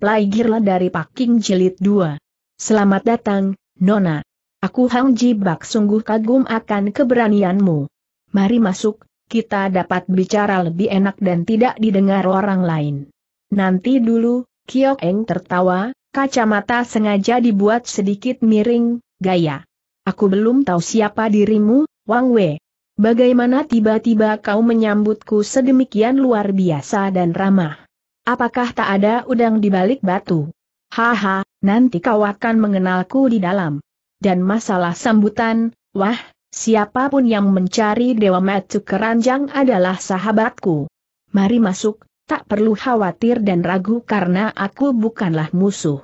Playgirl dari Paking Jilid 2. Selamat datang, Nona. Aku Hang Bak sungguh kagum akan keberanianmu. Mari masuk, kita dapat bicara lebih enak dan tidak didengar orang lain. Nanti dulu, Kiok Eng tertawa, kacamata sengaja dibuat sedikit miring, gaya. Aku belum tahu siapa dirimu, Wang Wei. Bagaimana tiba-tiba kau menyambutku sedemikian luar biasa dan ramah? Apakah tak ada udang di balik batu? Haha, nanti kau akan mengenalku di dalam. Dan masalah sambutan, wah, siapapun yang mencari Dewa Matsu Keranjang adalah sahabatku. Mari masuk, tak perlu khawatir dan ragu karena aku bukanlah musuh.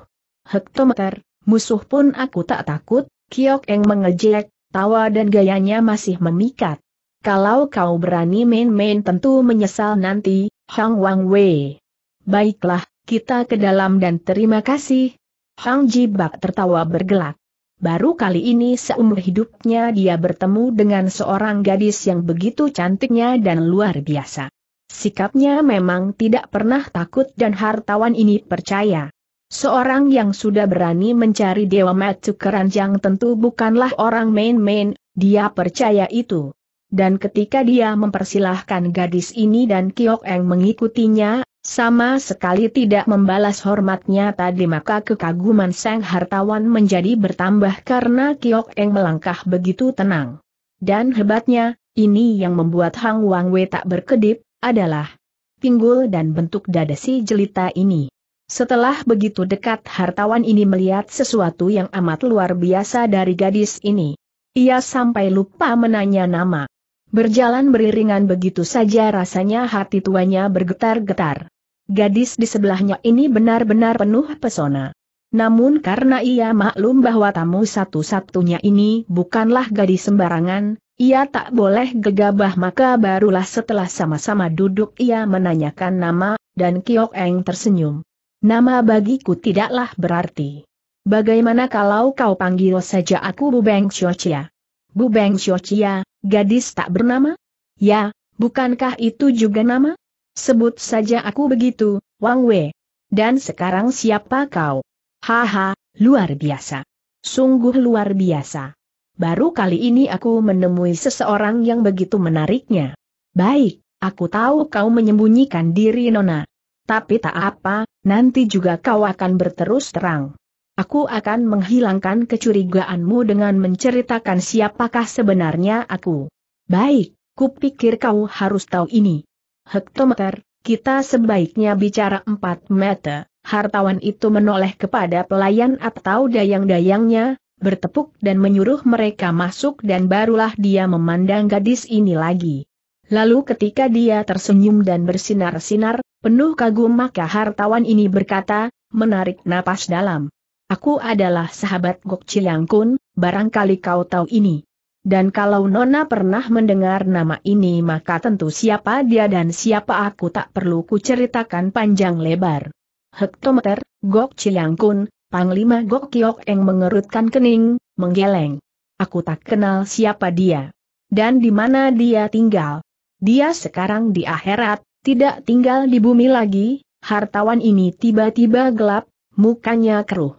Hektometer, musuh pun aku tak takut, Kiok Eng mengejek, tawa dan gayanya masih memikat. Kalau kau berani main-main tentu menyesal nanti, Hang Wang Wei. Baiklah, kita ke dalam dan terima kasih. Hang Jibak tertawa bergelak. Baru kali ini seumur hidupnya dia bertemu dengan seorang gadis yang begitu cantiknya dan luar biasa. Sikapnya memang tidak pernah takut dan hartawan ini percaya. Seorang yang sudah berani mencari Dewa Matsu Keranjang tentu bukanlah orang main-main, dia percaya itu. Dan ketika dia mempersilahkan gadis ini dan Kiok Eng mengikutinya, sama sekali tidak membalas hormatnya tadi maka kekaguman sang hartawan menjadi bertambah karena Kiok Eng melangkah begitu tenang. Dan hebatnya, ini yang membuat Hang Wang Wei tak berkedip, adalah pinggul dan bentuk dada si jelita ini. Setelah begitu dekat hartawan ini melihat sesuatu yang amat luar biasa dari gadis ini. Ia sampai lupa menanya nama. Berjalan beriringan begitu saja rasanya hati tuanya bergetar-getar. Gadis di sebelahnya ini benar-benar penuh pesona. Namun karena ia maklum bahwa tamu satu-satunya ini bukanlah gadis sembarangan, ia tak boleh gegabah maka barulah setelah sama-sama duduk ia menanyakan nama, dan Kiok Eng tersenyum. Nama bagiku tidaklah berarti. Bagaimana kalau kau panggil saja aku Bu Bubeng Xiochia? Beng Xiochia, gadis tak bernama? Ya, bukankah itu juga nama? Sebut saja aku begitu, Wang Wei. Dan sekarang siapa kau? Haha, luar biasa. Sungguh luar biasa. Baru kali ini aku menemui seseorang yang begitu menariknya. Baik, aku tahu kau menyembunyikan diri Nona. Tapi tak apa, nanti juga kau akan berterus terang. Aku akan menghilangkan kecurigaanmu dengan menceritakan siapakah sebenarnya aku. Baik, kupikir kau harus tahu ini hektometer, kita sebaiknya bicara empat meter. Hartawan itu menoleh kepada pelayan atau dayang-dayangnya, bertepuk dan menyuruh mereka masuk dan barulah dia memandang gadis ini lagi. Lalu ketika dia tersenyum dan bersinar-sinar, penuh kagum maka hartawan ini berkata, menarik napas dalam. Aku adalah sahabat Gok Yang Kun, barangkali kau tahu ini. Dan kalau Nona pernah mendengar nama ini maka tentu siapa dia dan siapa aku tak perlu kuceritakan panjang lebar. Hektometer, Gok Ciliangkun, Panglima Gok Kiok yang mengerutkan kening, menggeleng. Aku tak kenal siapa dia. Dan di mana dia tinggal. Dia sekarang di akhirat, tidak tinggal di bumi lagi, hartawan ini tiba-tiba gelap, mukanya keruh.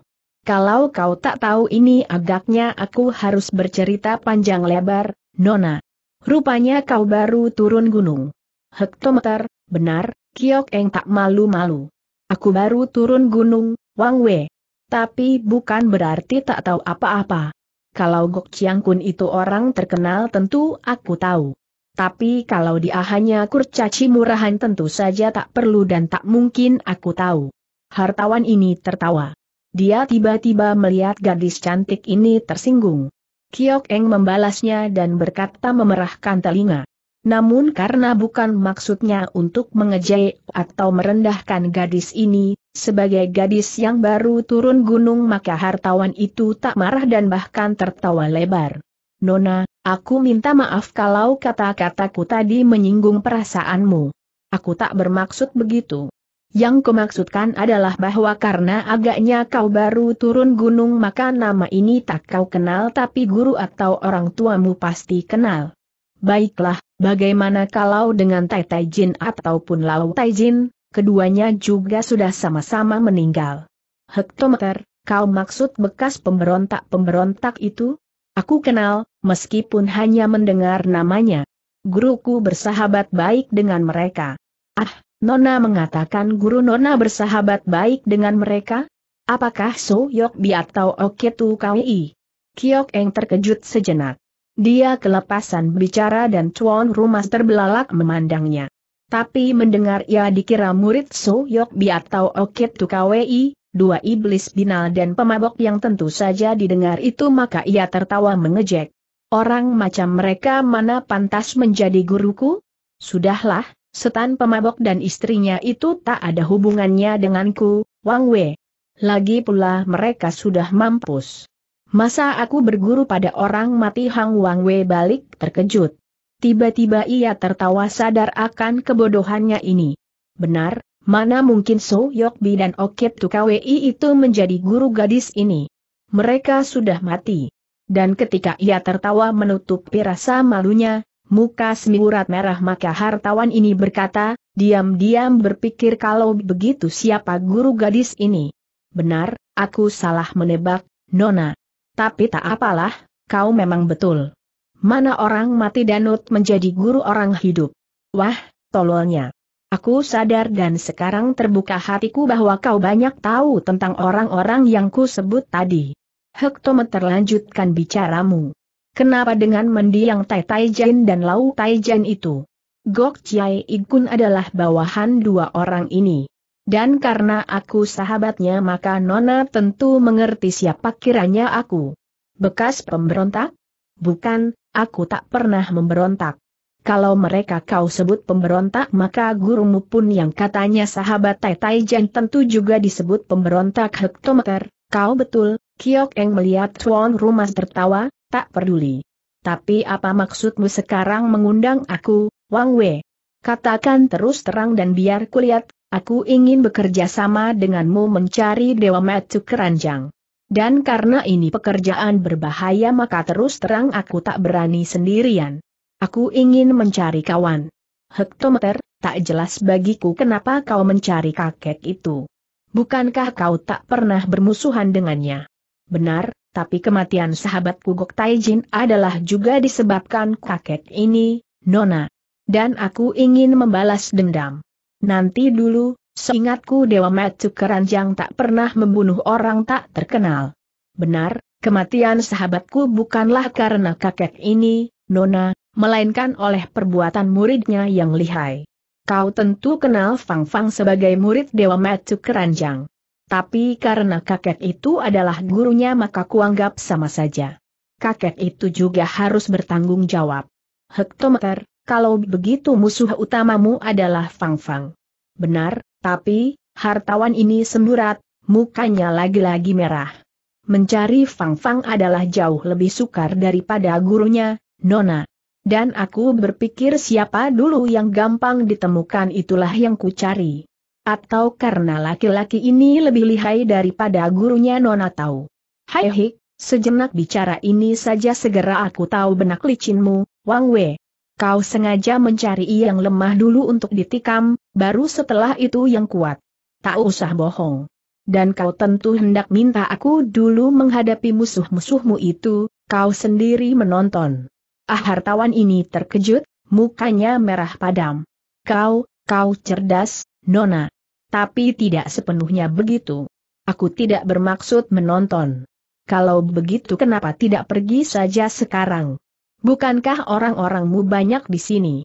Kalau kau tak tahu ini agaknya aku harus bercerita panjang lebar, Nona. Rupanya kau baru turun gunung. Hektometer, benar, Kiok Eng tak malu-malu. Aku baru turun gunung, Wang Wei. Tapi bukan berarti tak tahu apa-apa. Kalau Gok Chiang Kun itu orang terkenal tentu aku tahu. Tapi kalau dia hanya kurcaci murahan tentu saja tak perlu dan tak mungkin aku tahu. Hartawan ini tertawa. Dia tiba-tiba melihat gadis cantik ini tersinggung. Kiok Eng membalasnya dan berkata memerahkan telinga. Namun karena bukan maksudnya untuk mengejek atau merendahkan gadis ini, sebagai gadis yang baru turun gunung maka hartawan itu tak marah dan bahkan tertawa lebar. Nona, aku minta maaf kalau kata-kataku tadi menyinggung perasaanmu. Aku tak bermaksud begitu. Yang kumaksudkan adalah bahwa karena agaknya kau baru turun gunung maka nama ini tak kau kenal tapi guru atau orang tuamu pasti kenal. Baiklah, bagaimana kalau dengan Tai Tai Jin ataupun Lau Tai Jin, keduanya juga sudah sama-sama meninggal. Hektometer, kau maksud bekas pemberontak-pemberontak itu? Aku kenal, meskipun hanya mendengar namanya. Guruku bersahabat baik dengan mereka. Ah, Nona mengatakan guru Nona bersahabat baik dengan mereka? Apakah So Yok Bi atau Oketu Kwi? Kiok Eng terkejut sejenak. Dia kelepasan bicara dan tuan rumah terbelalak memandangnya. Tapi mendengar ia dikira murid So Yok Bi atau Oketu Kwi, dua iblis binal dan pemabok yang tentu saja didengar itu maka ia tertawa mengejek. Orang macam mereka mana pantas menjadi guruku? Sudahlah, Setan pemabok dan istrinya itu tak ada hubungannya denganku, Wang Wei. Lagi pula mereka sudah mampus. Masa aku berguru pada orang mati Hang Wang Wei balik terkejut. Tiba-tiba ia tertawa sadar akan kebodohannya ini. Benar, mana mungkin So Bi dan Okip Tukawi itu menjadi guru gadis ini. Mereka sudah mati. Dan ketika ia tertawa menutupi rasa malunya, Muka Semiurat merah maka hartawan ini berkata, diam-diam berpikir kalau begitu siapa guru gadis ini. Benar, aku salah menebak, Nona. Tapi tak apalah, kau memang betul. Mana orang mati danut menjadi guru orang hidup. Wah, tololnya. Aku sadar dan sekarang terbuka hatiku bahwa kau banyak tahu tentang orang-orang yang ku sebut tadi. Hektometer lanjutkan bicaramu. Kenapa dengan mendiang Tai Tai Jin dan Lau Tai Jin itu? Gok Chiai Igun adalah bawahan dua orang ini. Dan karena aku sahabatnya maka Nona tentu mengerti siapa kiranya aku. Bekas pemberontak? Bukan, aku tak pernah memberontak. Kalau mereka kau sebut pemberontak maka gurumu pun yang katanya sahabat Tai Tai Jin tentu juga disebut pemberontak hektometer. Kau betul, Kiok Eng melihat Tuan Rumah tertawa, tak peduli. Tapi apa maksudmu sekarang mengundang aku, Wang Wei? Katakan terus terang dan biar kulihat, aku ingin bekerja sama denganmu mencari Dewa Metu Keranjang. Dan karena ini pekerjaan berbahaya maka terus terang aku tak berani sendirian. Aku ingin mencari kawan. Hektometer, tak jelas bagiku kenapa kau mencari kakek itu. Bukankah kau tak pernah bermusuhan dengannya? Benar, tapi kematian sahabatku Gok Taijin adalah juga disebabkan kakek ini, Nona. Dan aku ingin membalas dendam. Nanti dulu, seingatku Dewa Matsu Keranjang tak pernah membunuh orang tak terkenal. Benar, kematian sahabatku bukanlah karena kakek ini, Nona, melainkan oleh perbuatan muridnya yang lihai. Kau tentu kenal Fang Fang sebagai murid Dewa Matsu Keranjang. Tapi karena kakek itu adalah gurunya maka kuanggap sama saja. Kakek itu juga harus bertanggung jawab. Hektometer, kalau begitu musuh utamamu adalah Fang Fang. Benar, tapi, hartawan ini semburat, mukanya lagi-lagi merah. Mencari Fang Fang adalah jauh lebih sukar daripada gurunya, Nona. Dan aku berpikir siapa dulu yang gampang ditemukan itulah yang kucari. Atau karena laki-laki ini lebih lihai daripada gurunya Nona tahu. Hai hik, sejenak bicara ini saja segera aku tahu benak licinmu, Wang Wei. Kau sengaja mencari yang lemah dulu untuk ditikam, baru setelah itu yang kuat. Tak usah bohong. Dan kau tentu hendak minta aku dulu menghadapi musuh-musuhmu itu, kau sendiri menonton. Ah hartawan ini terkejut, mukanya merah padam. Kau, kau cerdas, Nona tapi tidak sepenuhnya begitu. Aku tidak bermaksud menonton. Kalau begitu kenapa tidak pergi saja sekarang? Bukankah orang-orangmu banyak di sini?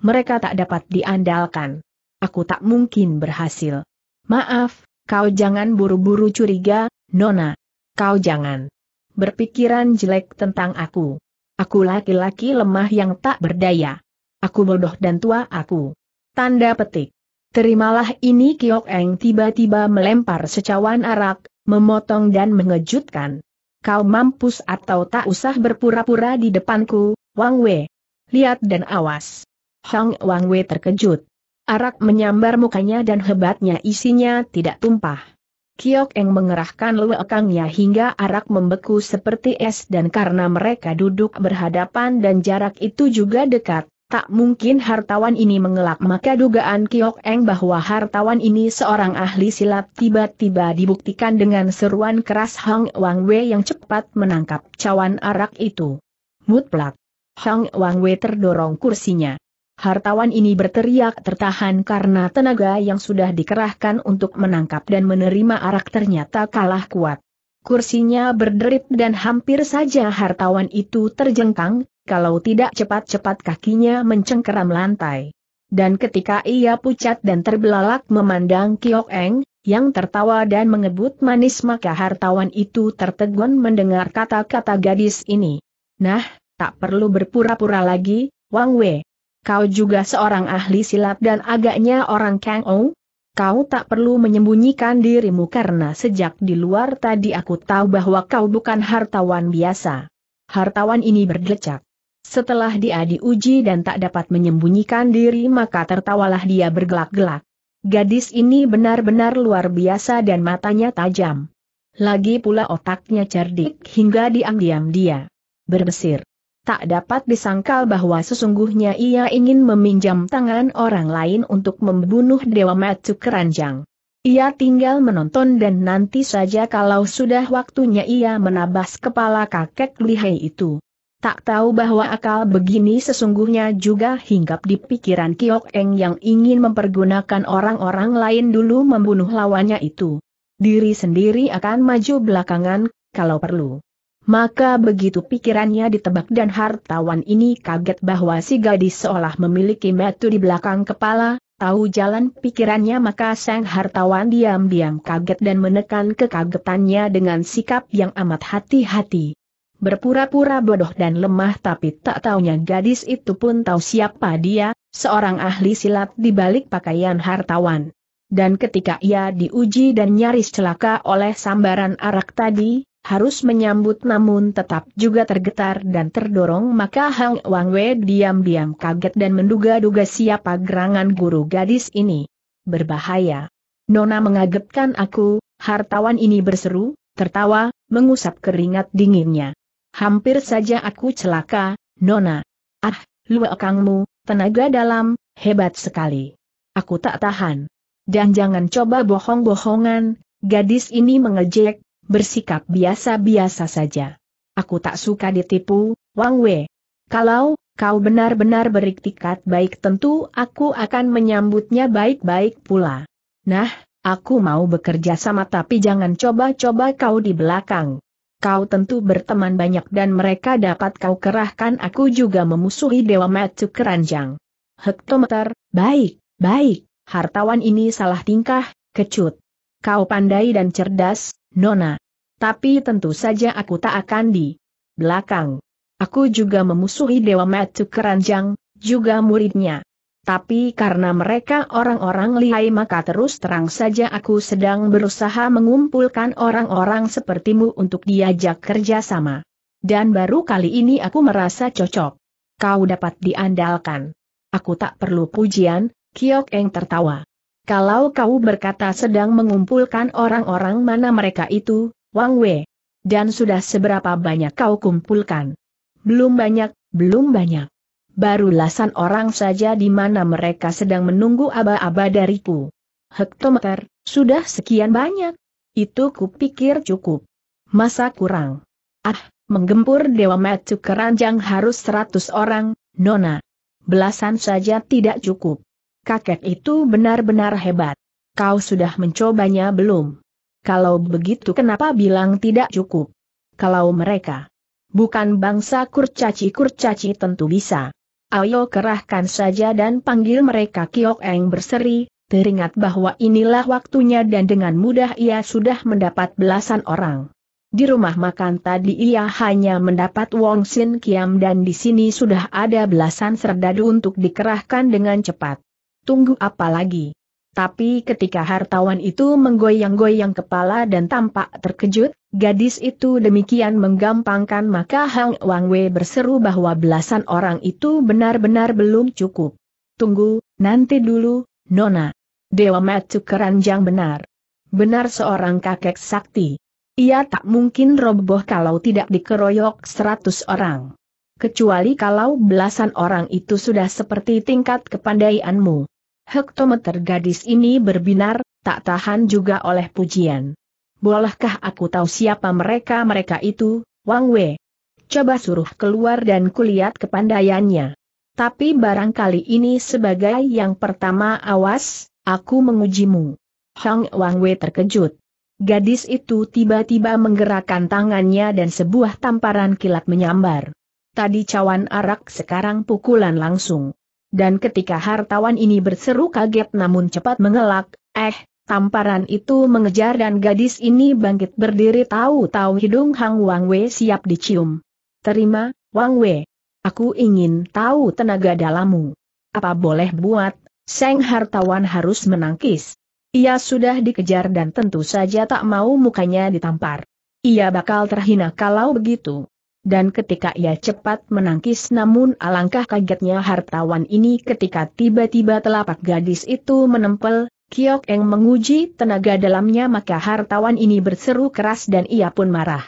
Mereka tak dapat diandalkan. Aku tak mungkin berhasil. Maaf, kau jangan buru-buru curiga, Nona. Kau jangan berpikiran jelek tentang aku. Aku laki-laki lemah yang tak berdaya. Aku bodoh dan tua aku. Tanda petik. Terimalah ini Kiok Eng tiba-tiba melempar secawan arak, memotong dan mengejutkan. Kau mampus atau tak usah berpura-pura di depanku, Wang Wei. Lihat dan awas. Hong Wang Wei terkejut. Arak menyambar mukanya dan hebatnya isinya tidak tumpah. Kiok Eng mengerahkan luekangnya hingga arak membeku seperti es dan karena mereka duduk berhadapan dan jarak itu juga dekat, Tak mungkin hartawan ini mengelak maka dugaan Kiok Eng bahwa hartawan ini seorang ahli silat tiba-tiba dibuktikan dengan seruan keras Hang Wang Wei yang cepat menangkap cawan arak itu. Mutlak. Hang Wang Wei terdorong kursinya. Hartawan ini berteriak tertahan karena tenaga yang sudah dikerahkan untuk menangkap dan menerima arak ternyata kalah kuat. Kursinya berderit dan hampir saja hartawan itu terjengkang, kalau tidak cepat-cepat kakinya mencengkeram lantai. Dan ketika ia pucat dan terbelalak memandang Kiok Eng, yang tertawa dan mengebut manis maka hartawan itu tertegun mendengar kata-kata gadis ini. Nah, tak perlu berpura-pura lagi, Wang Wei. Kau juga seorang ahli silat dan agaknya orang Kang Ou? Kau tak perlu menyembunyikan dirimu karena sejak di luar tadi aku tahu bahwa kau bukan hartawan biasa. Hartawan ini berdecak. Setelah dia diuji dan tak dapat menyembunyikan diri maka tertawalah dia bergelak-gelak. Gadis ini benar-benar luar biasa dan matanya tajam. Lagi pula otaknya cerdik hingga diam-diam dia berbesir. Tak dapat disangkal bahwa sesungguhnya ia ingin meminjam tangan orang lain untuk membunuh Dewa Matsu Keranjang. Ia tinggal menonton dan nanti saja kalau sudah waktunya ia menabas kepala kakek lihai itu tak tahu bahwa akal begini sesungguhnya juga hinggap di pikiran Kiok Eng yang ingin mempergunakan orang-orang lain dulu membunuh lawannya itu. Diri sendiri akan maju belakangan, kalau perlu. Maka begitu pikirannya ditebak dan hartawan ini kaget bahwa si gadis seolah memiliki metu di belakang kepala, tahu jalan pikirannya maka sang hartawan diam-diam kaget dan menekan kekagetannya dengan sikap yang amat hati-hati berpura-pura bodoh dan lemah tapi tak taunya gadis itu pun tahu siapa dia, seorang ahli silat di balik pakaian hartawan. Dan ketika ia diuji dan nyaris celaka oleh sambaran arak tadi, harus menyambut namun tetap juga tergetar dan terdorong maka Hang Wang Wei diam-diam kaget dan menduga-duga siapa gerangan guru gadis ini. Berbahaya. Nona mengagetkan aku, hartawan ini berseru, tertawa, mengusap keringat dinginnya. Hampir saja aku celaka, Nona. Ah, luekangmu, tenaga dalam, hebat sekali. Aku tak tahan. Dan jangan coba bohong-bohongan, gadis ini mengejek, bersikap biasa-biasa saja. Aku tak suka ditipu, Wang Wei. Kalau, kau benar-benar beriktikat baik tentu aku akan menyambutnya baik-baik pula. Nah, aku mau bekerja sama tapi jangan coba-coba kau di belakang kau tentu berteman banyak dan mereka dapat kau kerahkan aku juga memusuhi Dewa Matsu Keranjang. Hektometer, baik, baik, hartawan ini salah tingkah, kecut. Kau pandai dan cerdas, Nona. Tapi tentu saja aku tak akan di belakang. Aku juga memusuhi Dewa Matsu Keranjang, juga muridnya. Tapi karena mereka orang-orang lihai maka terus terang saja aku sedang berusaha mengumpulkan orang-orang sepertimu untuk diajak kerjasama. Dan baru kali ini aku merasa cocok. Kau dapat diandalkan. Aku tak perlu pujian, Kiok Eng tertawa. Kalau kau berkata sedang mengumpulkan orang-orang mana mereka itu, Wang Wei. Dan sudah seberapa banyak kau kumpulkan? Belum banyak, belum banyak baru lasan orang saja di mana mereka sedang menunggu aba-aba dariku. Hektometer, sudah sekian banyak. Itu kupikir cukup. Masa kurang. Ah, menggempur Dewa Metu keranjang harus seratus orang, Nona. Belasan saja tidak cukup. Kakek itu benar-benar hebat. Kau sudah mencobanya belum? Kalau begitu kenapa bilang tidak cukup? Kalau mereka bukan bangsa kurcaci-kurcaci tentu bisa ayo kerahkan saja dan panggil mereka Kiok Eng berseri, teringat bahwa inilah waktunya dan dengan mudah ia sudah mendapat belasan orang. Di rumah makan tadi ia hanya mendapat Wong Sin Kiam dan di sini sudah ada belasan serdadu untuk dikerahkan dengan cepat. Tunggu apa lagi? Tapi ketika hartawan itu menggoyang-goyang kepala dan tampak terkejut, gadis itu demikian menggampangkan maka Hang Wang Wei berseru bahwa belasan orang itu benar-benar belum cukup. Tunggu, nanti dulu, Nona. Dewa Matu keranjang benar. Benar seorang kakek sakti. Ia tak mungkin roboh kalau tidak dikeroyok seratus orang. Kecuali kalau belasan orang itu sudah seperti tingkat kepandaianmu. Hektometer gadis ini berbinar, tak tahan juga oleh pujian. Bolehkah aku tahu siapa mereka-mereka itu, Wang Wei? Coba suruh keluar dan kulihat kepandaiannya. Tapi barangkali ini sebagai yang pertama awas, aku mengujimu. Hang Wang Wei terkejut. Gadis itu tiba-tiba menggerakkan tangannya dan sebuah tamparan kilat menyambar. Tadi cawan arak sekarang pukulan langsung. Dan ketika hartawan ini berseru kaget namun cepat mengelak, eh, tamparan itu mengejar dan gadis ini bangkit berdiri tahu-tahu hidung Hang Wang Wei siap dicium. Terima, Wang Wei. Aku ingin tahu tenaga dalammu. Apa boleh buat, Seng Hartawan harus menangkis. Ia sudah dikejar dan tentu saja tak mau mukanya ditampar. Ia bakal terhina kalau begitu. Dan ketika ia cepat menangkis namun alangkah kagetnya hartawan ini ketika tiba-tiba telapak gadis itu menempel, Kiok Eng menguji tenaga dalamnya maka hartawan ini berseru keras dan ia pun marah.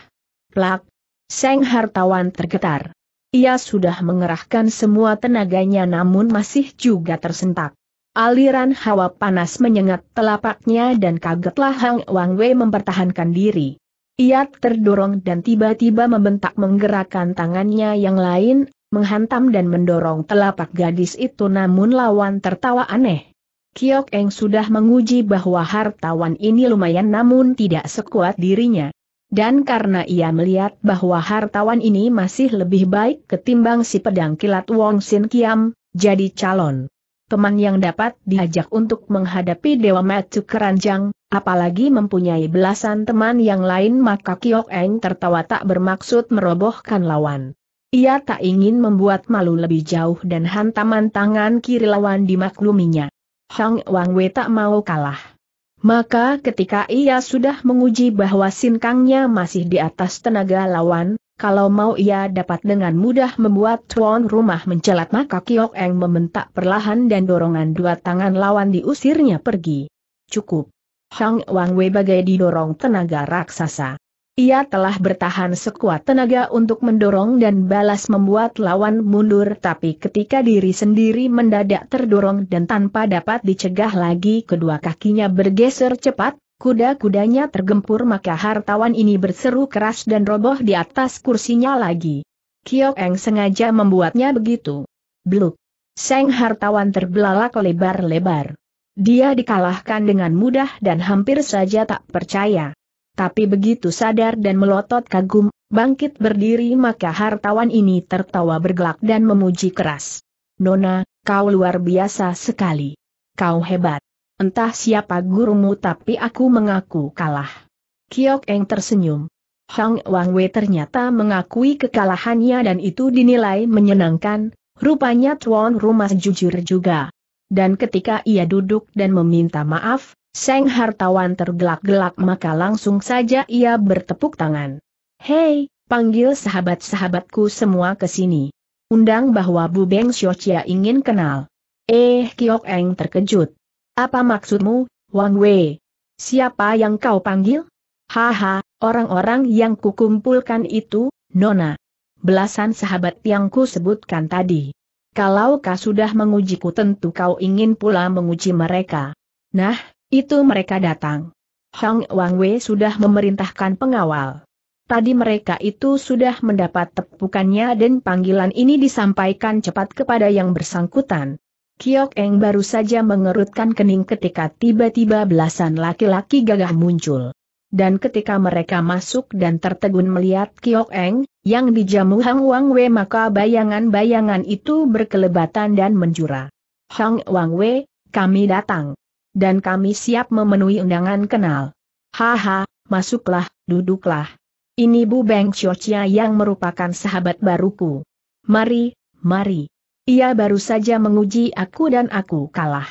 Plak! Seng hartawan tergetar. Ia sudah mengerahkan semua tenaganya namun masih juga tersentak. Aliran hawa panas menyengat telapaknya dan kagetlah Hang Wang Wei mempertahankan diri. Ia terdorong dan tiba-tiba membentak menggerakkan tangannya yang lain, menghantam dan mendorong telapak gadis itu namun lawan tertawa aneh. Kiok Eng sudah menguji bahwa hartawan ini lumayan namun tidak sekuat dirinya. Dan karena ia melihat bahwa hartawan ini masih lebih baik ketimbang si pedang kilat Wong Sin Kiam, jadi calon teman yang dapat diajak untuk menghadapi Dewa Matsu Keranjang, apalagi mempunyai belasan teman yang lain maka Kiok Eng tertawa tak bermaksud merobohkan lawan. Ia tak ingin membuat malu lebih jauh dan hantaman tangan kiri lawan dimakluminya. Hang Wang Wei tak mau kalah. Maka ketika ia sudah menguji bahwa sinkangnya masih di atas tenaga lawan, kalau mau ia dapat dengan mudah membuat tuan rumah mencelat maka Kiok Eng membentak perlahan dan dorongan dua tangan lawan diusirnya pergi. Cukup. Hang Wang Wei bagai didorong tenaga raksasa. Ia telah bertahan sekuat tenaga untuk mendorong dan balas membuat lawan mundur tapi ketika diri sendiri mendadak terdorong dan tanpa dapat dicegah lagi kedua kakinya bergeser cepat, Kuda-kudanya tergempur maka hartawan ini berseru keras dan roboh di atas kursinya lagi. Kiok Eng sengaja membuatnya begitu. Bluk. Seng hartawan terbelalak lebar-lebar. Dia dikalahkan dengan mudah dan hampir saja tak percaya. Tapi begitu sadar dan melotot kagum, bangkit berdiri maka hartawan ini tertawa bergelak dan memuji keras. Nona, kau luar biasa sekali. Kau hebat. Entah siapa gurumu tapi aku mengaku kalah. Kiok Eng tersenyum. Hang Wang Wei ternyata mengakui kekalahannya dan itu dinilai menyenangkan, rupanya tuan rumah jujur juga. Dan ketika ia duduk dan meminta maaf, Seng Hartawan tergelak-gelak maka langsung saja ia bertepuk tangan. Hei, panggil sahabat-sahabatku semua ke sini. Undang bahwa Bu Beng Chia ingin kenal. Eh Kiok Eng terkejut. Apa maksudmu, Wang Wei? Siapa yang kau panggil? Haha, orang-orang yang kukumpulkan itu, Nona. Belasan sahabat yang ku sebutkan tadi. Kalau kau sudah mengujiku tentu kau ingin pula menguji mereka. Nah, itu mereka datang. Hong Wang Wei sudah memerintahkan pengawal. Tadi mereka itu sudah mendapat tepukannya dan panggilan ini disampaikan cepat kepada yang bersangkutan. Kiok Eng baru saja mengerutkan kening ketika tiba-tiba belasan laki-laki gagah muncul. Dan ketika mereka masuk dan tertegun melihat Kiok Eng, yang dijamu Hang Wang Wei maka bayangan-bayangan itu berkelebatan dan menjura. Hang Wang Wei, kami datang. Dan kami siap memenuhi undangan kenal. Haha, masuklah, duduklah. Ini Bu Beng Chiochia yang merupakan sahabat baruku. Mari, mari. Ia baru saja menguji aku dan aku kalah.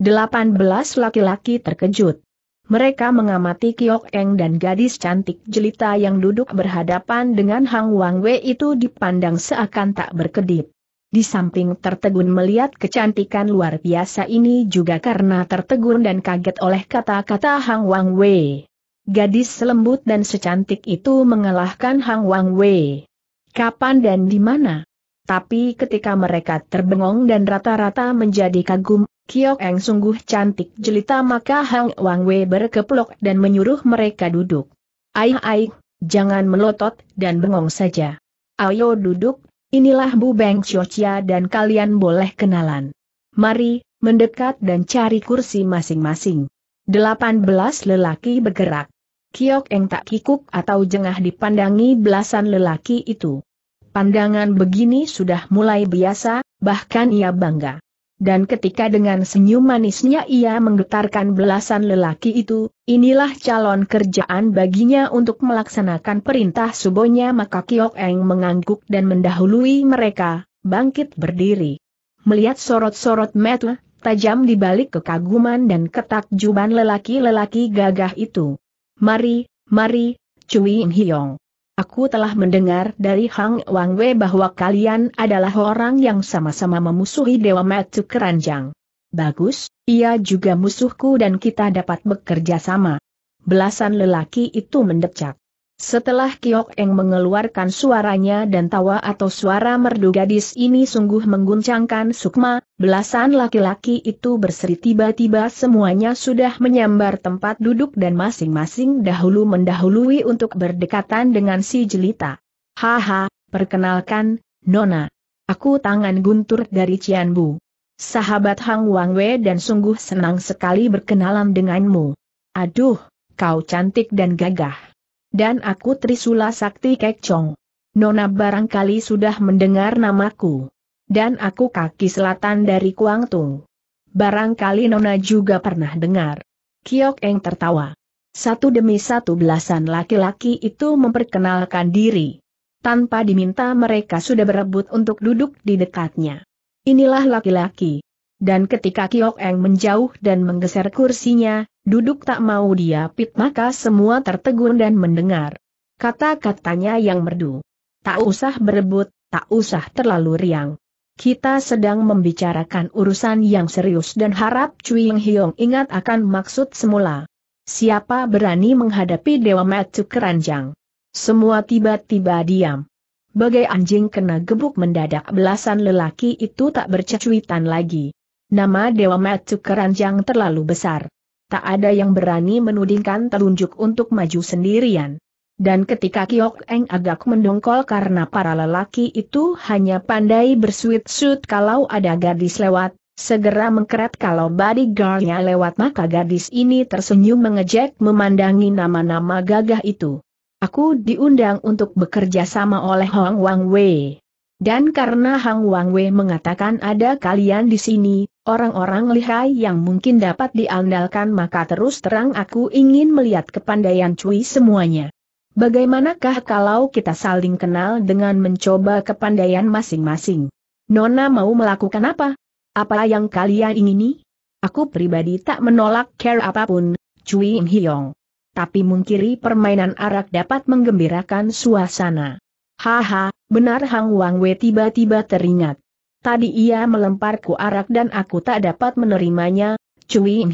18 laki-laki terkejut. Mereka mengamati Kiok Eng dan gadis cantik jelita yang duduk berhadapan dengan Hang Wang Wei itu dipandang seakan tak berkedip. Di samping tertegun melihat kecantikan luar biasa ini juga karena tertegun dan kaget oleh kata-kata Hang Wang Wei. Gadis selembut dan secantik itu mengalahkan Hang Wang Wei. Kapan dan di mana? tapi ketika mereka terbengong dan rata-rata menjadi kagum, Kiok Eng sungguh cantik jelita maka Hang Wang Wei berkeplok dan menyuruh mereka duduk. Aih aih, jangan melotot dan bengong saja. Ayo duduk, inilah Bu Beng Xiaochia dan kalian boleh kenalan. Mari, mendekat dan cari kursi masing-masing. Delapan belas lelaki bergerak. Kiok Eng tak kikuk atau jengah dipandangi belasan lelaki itu. Pandangan begini sudah mulai biasa, bahkan ia bangga. Dan ketika dengan senyum manisnya ia menggetarkan belasan lelaki itu, inilah calon kerjaan baginya untuk melaksanakan perintah subonya maka Kiok Eng mengangguk dan mendahului mereka, bangkit berdiri. Melihat sorot-sorot mata, tajam di balik kekaguman dan ketakjuban lelaki-lelaki gagah itu. Mari, mari, Cui In Aku telah mendengar dari Hang Wang Wei bahwa kalian adalah orang yang sama-sama memusuhi Dewa Metu Keranjang. Bagus, ia juga musuhku dan kita dapat bekerja sama. Belasan lelaki itu mendecak. Setelah Kiok Eng mengeluarkan suaranya dan tawa atau suara merdu gadis ini sungguh mengguncangkan sukma, belasan laki-laki itu berseri tiba-tiba semuanya sudah menyambar tempat duduk dan masing-masing dahulu mendahului untuk berdekatan dengan si jelita. Haha, perkenalkan, Nona. Aku tangan guntur dari Cianbu. Sahabat Hang Wang Wei dan sungguh senang sekali berkenalan denganmu. Aduh, kau cantik dan gagah dan aku Trisula Sakti Kekcong. Nona barangkali sudah mendengar namaku. Dan aku kaki selatan dari Kuang Tung. Barangkali Nona juga pernah dengar. Kiok Eng tertawa. Satu demi satu belasan laki-laki itu memperkenalkan diri. Tanpa diminta mereka sudah berebut untuk duduk di dekatnya. Inilah laki-laki. Dan ketika Kiok Eng menjauh dan menggeser kursinya, Duduk tak mau dia pit maka semua tertegun dan mendengar. Kata-katanya yang merdu. Tak usah berebut, tak usah terlalu riang. Kita sedang membicarakan urusan yang serius dan harap Cui Yang Hiong ingat akan maksud semula. Siapa berani menghadapi Dewa Matsu Keranjang? Semua tiba-tiba diam. Bagai anjing kena gebuk mendadak belasan lelaki itu tak bercecuitan lagi. Nama Dewa Matsu Keranjang terlalu besar tak ada yang berani menudingkan telunjuk untuk maju sendirian. Dan ketika Kiok Eng agak mendongkol karena para lelaki itu hanya pandai bersuit-suit kalau ada gadis lewat, segera mengkeret kalau bodyguardnya lewat maka gadis ini tersenyum mengejek memandangi nama-nama gagah itu. Aku diundang untuk bekerja sama oleh Hong Wang Wei. Dan karena Hang Wang Wei mengatakan ada kalian di sini, Orang-orang lihai yang mungkin dapat diandalkan maka terus terang aku ingin melihat kepandaian Cui semuanya. Bagaimanakah kalau kita saling kenal dengan mencoba kepandaian masing-masing? Nona mau melakukan apa? Apa yang kalian ingini? Aku pribadi tak menolak care apapun, Cui Im Hyong. Tapi mungkiri permainan arak dapat menggembirakan suasana. Haha, benar Hang Wang Wei tiba-tiba teringat. Tadi ia melemparku arak dan aku tak dapat menerimanya, Cui In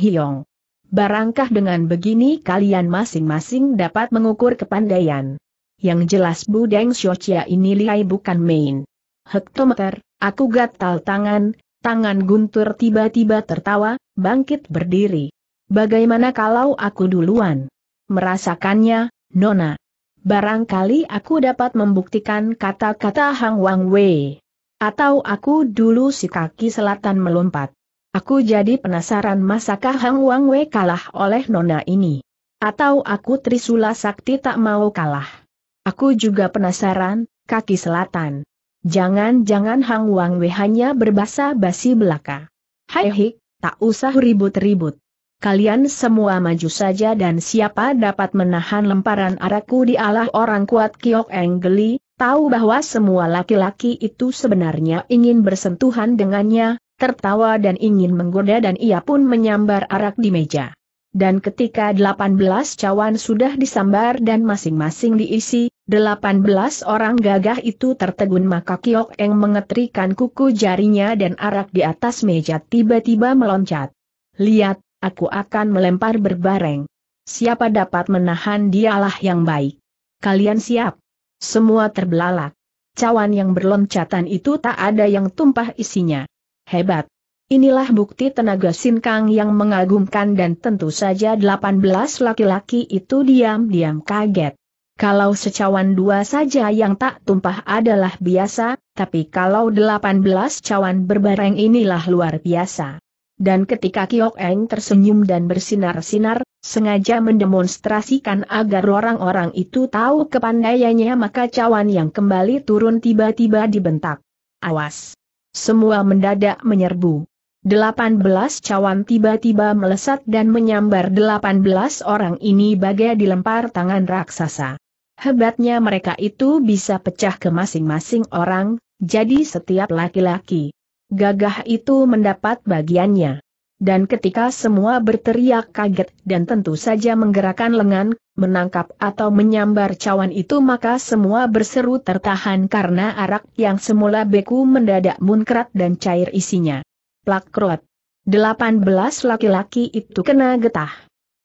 Barangkah dengan begini kalian masing-masing dapat mengukur kepandaian. Yang jelas Budeng Xiochia ini lihai bukan main. Hektometer, aku gatal tangan, tangan guntur tiba-tiba tertawa, bangkit berdiri. Bagaimana kalau aku duluan? Merasakannya, Nona. Barangkali aku dapat membuktikan kata-kata Hang Wang Wei. Atau aku dulu si kaki selatan melompat. Aku jadi penasaran masakah Hang Wang Wei kalah oleh nona ini. Atau aku Trisula Sakti tak mau kalah. Aku juga penasaran, kaki selatan. Jangan-jangan Hang Wang Wei hanya berbahasa basi belaka. Hai hik, tak usah ribut-ribut. Kalian semua maju saja dan siapa dapat menahan lemparan araku di alah orang kuat Kiok Engeli? tahu bahwa semua laki-laki itu sebenarnya ingin bersentuhan dengannya, tertawa dan ingin menggoda dan ia pun menyambar arak di meja. Dan ketika 18 cawan sudah disambar dan masing-masing diisi, 18 orang gagah itu tertegun maka Kiok Eng mengetrikan kuku jarinya dan arak di atas meja tiba-tiba meloncat. Lihat, aku akan melempar berbareng. Siapa dapat menahan dialah yang baik. Kalian siap? Semua terbelalak. Cawan yang berloncatan itu tak ada yang tumpah isinya. Hebat. Inilah bukti tenaga Sinkang yang mengagumkan dan tentu saja 18 laki-laki itu diam-diam kaget. Kalau secawan dua saja yang tak tumpah adalah biasa, tapi kalau 18 cawan berbareng inilah luar biasa. Dan ketika Kiok Eng tersenyum dan bersinar-sinar, sengaja mendemonstrasikan agar orang-orang itu tahu kepandaiannya maka cawan yang kembali turun tiba-tiba dibentak. Awas! Semua mendadak menyerbu. 18 cawan tiba-tiba melesat dan menyambar 18 orang ini bagai dilempar tangan raksasa. Hebatnya mereka itu bisa pecah ke masing-masing orang, jadi setiap laki-laki gagah itu mendapat bagiannya dan ketika semua berteriak kaget dan tentu saja menggerakkan lengan, menangkap atau menyambar cawan itu maka semua berseru tertahan karena arak yang semula beku mendadak munkrat dan cair isinya. Plakrot. 18 laki-laki itu kena getah.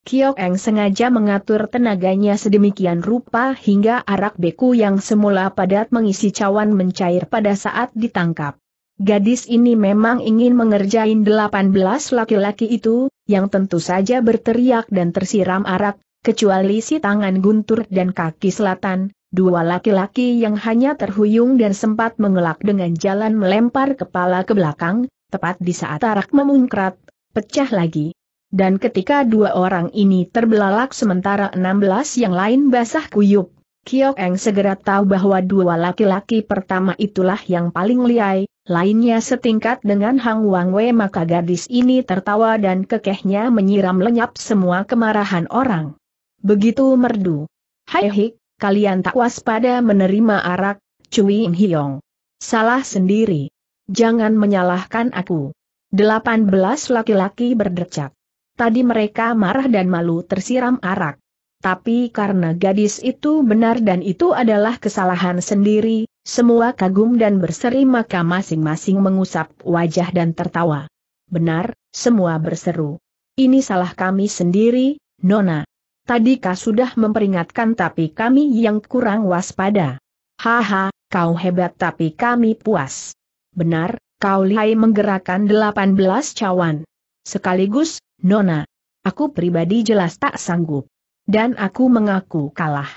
Kiok Eng sengaja mengatur tenaganya sedemikian rupa hingga arak beku yang semula padat mengisi cawan mencair pada saat ditangkap. Gadis ini memang ingin mengerjain 18 laki-laki itu, yang tentu saja berteriak dan tersiram arak, kecuali si tangan guntur dan kaki selatan, dua laki-laki yang hanya terhuyung dan sempat mengelak dengan jalan melempar kepala ke belakang, tepat di saat arak memungkrat, pecah lagi. Dan ketika dua orang ini terbelalak sementara 16 yang lain basah kuyup, Kiok Eng segera tahu bahwa dua laki-laki pertama itulah yang paling liai, lainnya setingkat dengan Hang Wang Wei maka gadis ini tertawa dan kekehnya menyiram lenyap semua kemarahan orang. Begitu merdu. Hai hik, kalian tak waspada menerima arak, Cui Im Salah sendiri. Jangan menyalahkan aku. Delapan belas laki-laki berdecak. Tadi mereka marah dan malu tersiram arak. Tapi karena gadis itu benar dan itu adalah kesalahan sendiri, semua kagum dan berseri maka masing-masing mengusap wajah dan tertawa. Benar, semua berseru. Ini salah kami sendiri, Nona. Tadi kau sudah memperingatkan tapi kami yang kurang waspada. Haha, kau hebat tapi kami puas. Benar, kau lihai menggerakkan 18 cawan. Sekaligus, Nona. Aku pribadi jelas tak sanggup. Dan aku mengaku kalah.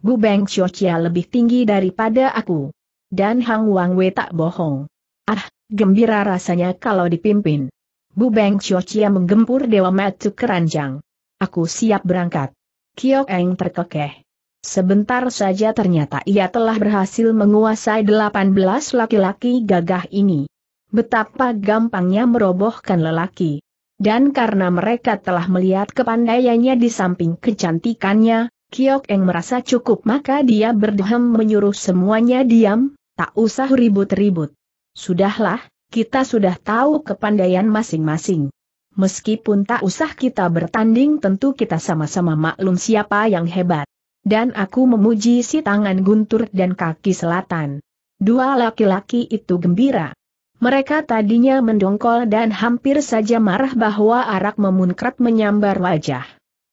Bu Beng Chochia lebih tinggi daripada aku. Dan Hang Wang Wei tak bohong. Ah, gembira rasanya kalau dipimpin. Bu Beng Chochia menggempur Dewa Matu Keranjang. Aku siap berangkat. Kiok Eng terkekeh. Sebentar saja ternyata ia telah berhasil menguasai 18 laki-laki gagah ini. Betapa gampangnya merobohkan lelaki. Dan karena mereka telah melihat kepandaiannya di samping kecantikannya, Kiok Eng merasa cukup maka dia berdehem menyuruh semuanya diam, tak usah ribut-ribut. Sudahlah, kita sudah tahu kepandaian masing-masing. Meskipun tak usah kita bertanding tentu kita sama-sama maklum siapa yang hebat. Dan aku memuji si tangan guntur dan kaki selatan. Dua laki-laki itu gembira. Mereka tadinya mendongkol dan hampir saja marah bahwa arak memunkrat menyambar wajah.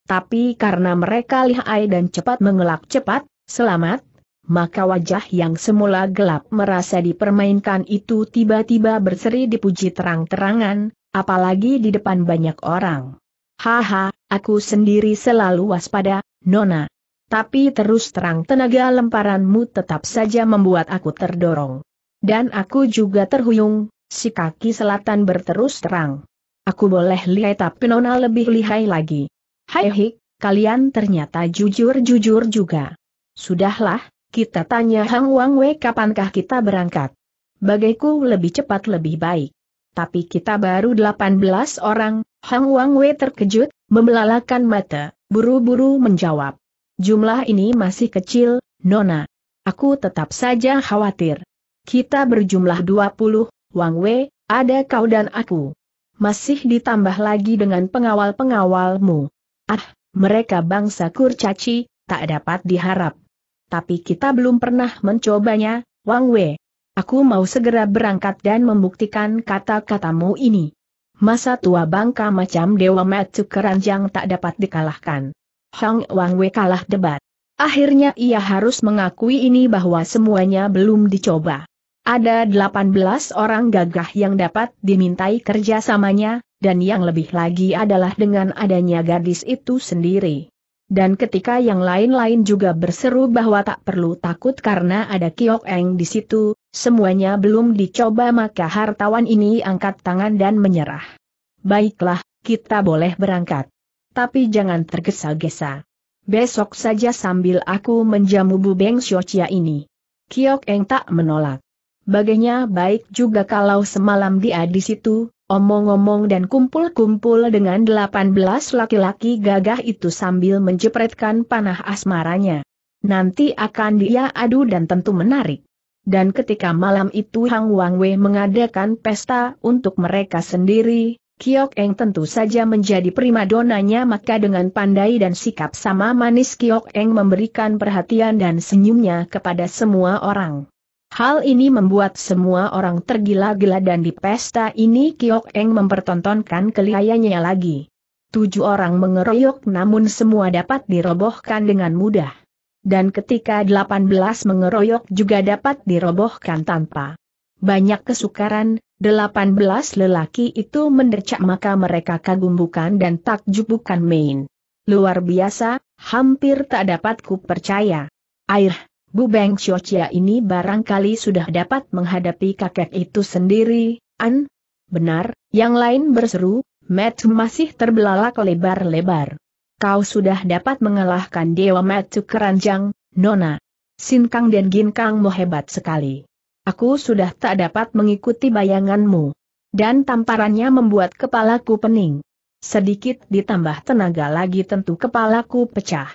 Tapi karena mereka lihai dan cepat mengelak cepat, selamat, maka wajah yang semula gelap merasa dipermainkan itu tiba-tiba berseri dipuji terang-terangan, apalagi di depan banyak orang. Haha, aku sendiri selalu waspada, Nona. Tapi terus terang tenaga lemparanmu tetap saja membuat aku terdorong. Dan aku juga terhuyung, si kaki selatan berterus terang. Aku boleh lihat tapi Nona lebih lihai lagi. Hai hik, kalian ternyata jujur-jujur juga. Sudahlah, kita tanya Hang Wang Wei kapankah kita berangkat. Bagaiku lebih cepat lebih baik. Tapi kita baru 18 orang, Hang Wang Wei terkejut, membelalakan mata, buru-buru menjawab. Jumlah ini masih kecil, Nona. Aku tetap saja khawatir. Kita berjumlah 20, Wang Wei, ada kau dan aku. Masih ditambah lagi dengan pengawal-pengawalmu. Ah, mereka bangsa kurcaci, tak dapat diharap. Tapi kita belum pernah mencobanya, Wang Wei. Aku mau segera berangkat dan membuktikan kata-katamu ini. Masa tua bangka macam Dewa Matsu Keranjang tak dapat dikalahkan. Hang Wang Wei kalah debat. Akhirnya ia harus mengakui ini bahwa semuanya belum dicoba. Ada 18 orang gagah yang dapat dimintai kerjasamanya, dan yang lebih lagi adalah dengan adanya gadis itu sendiri. Dan ketika yang lain-lain juga berseru bahwa tak perlu takut karena ada Kiok Eng di situ, semuanya belum dicoba maka hartawan ini angkat tangan dan menyerah. Baiklah, kita boleh berangkat. Tapi jangan tergesa-gesa. Besok saja sambil aku menjamu Bu Beng Xiochia ini. Kiok Eng tak menolak. Bagainya baik juga kalau semalam dia di situ, omong-omong dan kumpul-kumpul dengan delapan belas laki-laki gagah itu sambil menjepretkan panah asmaranya. Nanti akan dia adu dan tentu menarik. Dan ketika malam itu Hang Wang Wei mengadakan pesta untuk mereka sendiri, Kiok Eng tentu saja menjadi primadonanya maka dengan pandai dan sikap sama manis Kiok Eng memberikan perhatian dan senyumnya kepada semua orang. Hal ini membuat semua orang tergila-gila dan di pesta ini Kiok Eng mempertontonkan keliayanya lagi. Tujuh orang mengeroyok namun semua dapat dirobohkan dengan mudah. Dan ketika delapan belas mengeroyok juga dapat dirobohkan tanpa banyak kesukaran, delapan belas lelaki itu mendercak maka mereka kagum bukan dan takjub bukan main. Luar biasa, hampir tak dapat kupercaya. Air, Bu Beng Chochia ini barangkali sudah dapat menghadapi kakek itu sendiri, An? Benar, yang lain berseru, Metu masih terbelalak lebar-lebar. Kau sudah dapat mengalahkan Dewa Metu Keranjang, Nona. Sin Kang dan Gin Kang mu hebat sekali. Aku sudah tak dapat mengikuti bayanganmu. Dan tamparannya membuat kepalaku pening. Sedikit ditambah tenaga lagi tentu kepalaku pecah.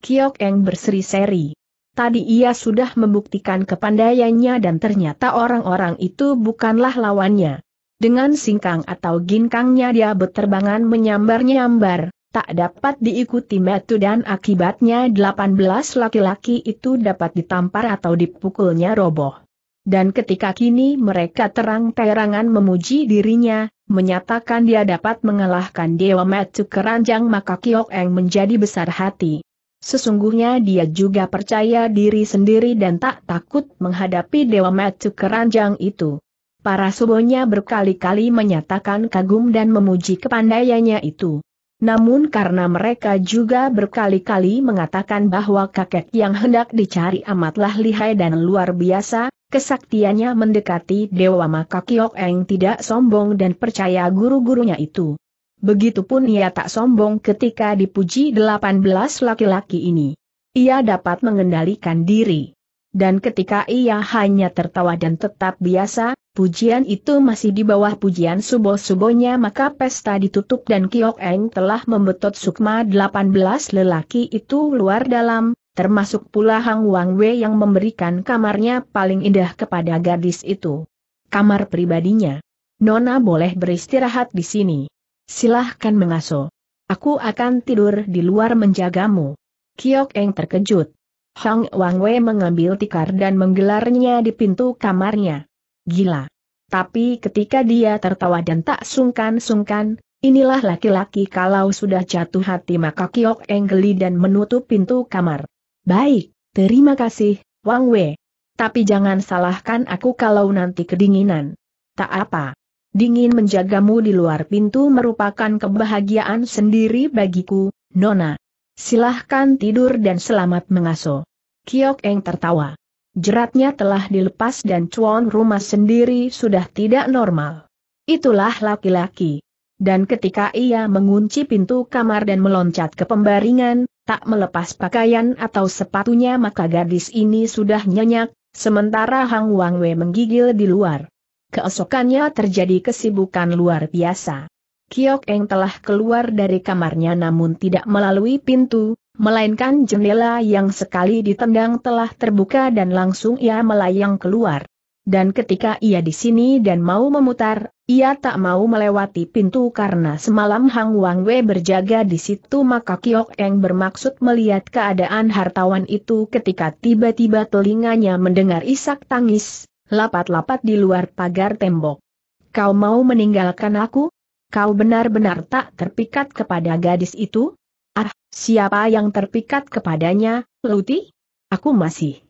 Kiok Eng berseri-seri. Tadi ia sudah membuktikan kepandaiannya dan ternyata orang-orang itu bukanlah lawannya. Dengan singkang atau ginkangnya dia berterbangan menyambar-nyambar, tak dapat diikuti metu dan akibatnya 18 laki-laki itu dapat ditampar atau dipukulnya roboh. Dan ketika kini mereka terang-terangan memuji dirinya, menyatakan dia dapat mengalahkan Dewa Metu Keranjang maka Kiok Eng menjadi besar hati. Sesungguhnya dia juga percaya diri sendiri dan tak takut menghadapi Dewa Matsu keranjang itu. Para subonya berkali-kali menyatakan kagum dan memuji kepandaiannya itu. Namun karena mereka juga berkali-kali mengatakan bahwa kakek yang hendak dicari amatlah lihai dan luar biasa, kesaktiannya mendekati Dewa maka Kiok Eng tidak sombong dan percaya guru-gurunya itu. Begitupun ia tak sombong ketika dipuji 18 laki-laki ini. Ia dapat mengendalikan diri. Dan ketika ia hanya tertawa dan tetap biasa, pujian itu masih di bawah pujian subo-subonya maka pesta ditutup dan Kiok Eng telah membetot sukma 18 lelaki itu luar dalam, termasuk pula Hang Wang Wei yang memberikan kamarnya paling indah kepada gadis itu. Kamar pribadinya. Nona boleh beristirahat di sini. Silahkan mengasuh. Aku akan tidur di luar menjagamu. Kiok Eng terkejut. Hong Wang Wei mengambil tikar dan menggelarnya di pintu kamarnya. Gila. Tapi ketika dia tertawa dan tak sungkan-sungkan, inilah laki-laki kalau sudah jatuh hati maka Kiok Eng geli dan menutup pintu kamar. Baik, terima kasih, Wang Wei. Tapi jangan salahkan aku kalau nanti kedinginan. Tak apa dingin menjagamu di luar pintu merupakan kebahagiaan sendiri bagiku, Nona. Silahkan tidur dan selamat mengaso. Kiok Eng tertawa. Jeratnya telah dilepas dan cuan rumah sendiri sudah tidak normal. Itulah laki-laki. Dan ketika ia mengunci pintu kamar dan meloncat ke pembaringan, tak melepas pakaian atau sepatunya maka gadis ini sudah nyenyak, sementara Hang Wang Wei menggigil di luar keesokannya terjadi kesibukan luar biasa. Kiok Eng telah keluar dari kamarnya namun tidak melalui pintu, melainkan jendela yang sekali ditendang telah terbuka dan langsung ia melayang keluar. Dan ketika ia di sini dan mau memutar, ia tak mau melewati pintu karena semalam Hang Wang Wei berjaga di situ maka Kiok Eng bermaksud melihat keadaan hartawan itu ketika tiba-tiba telinganya mendengar isak tangis, lapat-lapat di luar pagar tembok. Kau mau meninggalkan aku? Kau benar-benar tak terpikat kepada gadis itu? Ah, siapa yang terpikat kepadanya, Luti? Aku masih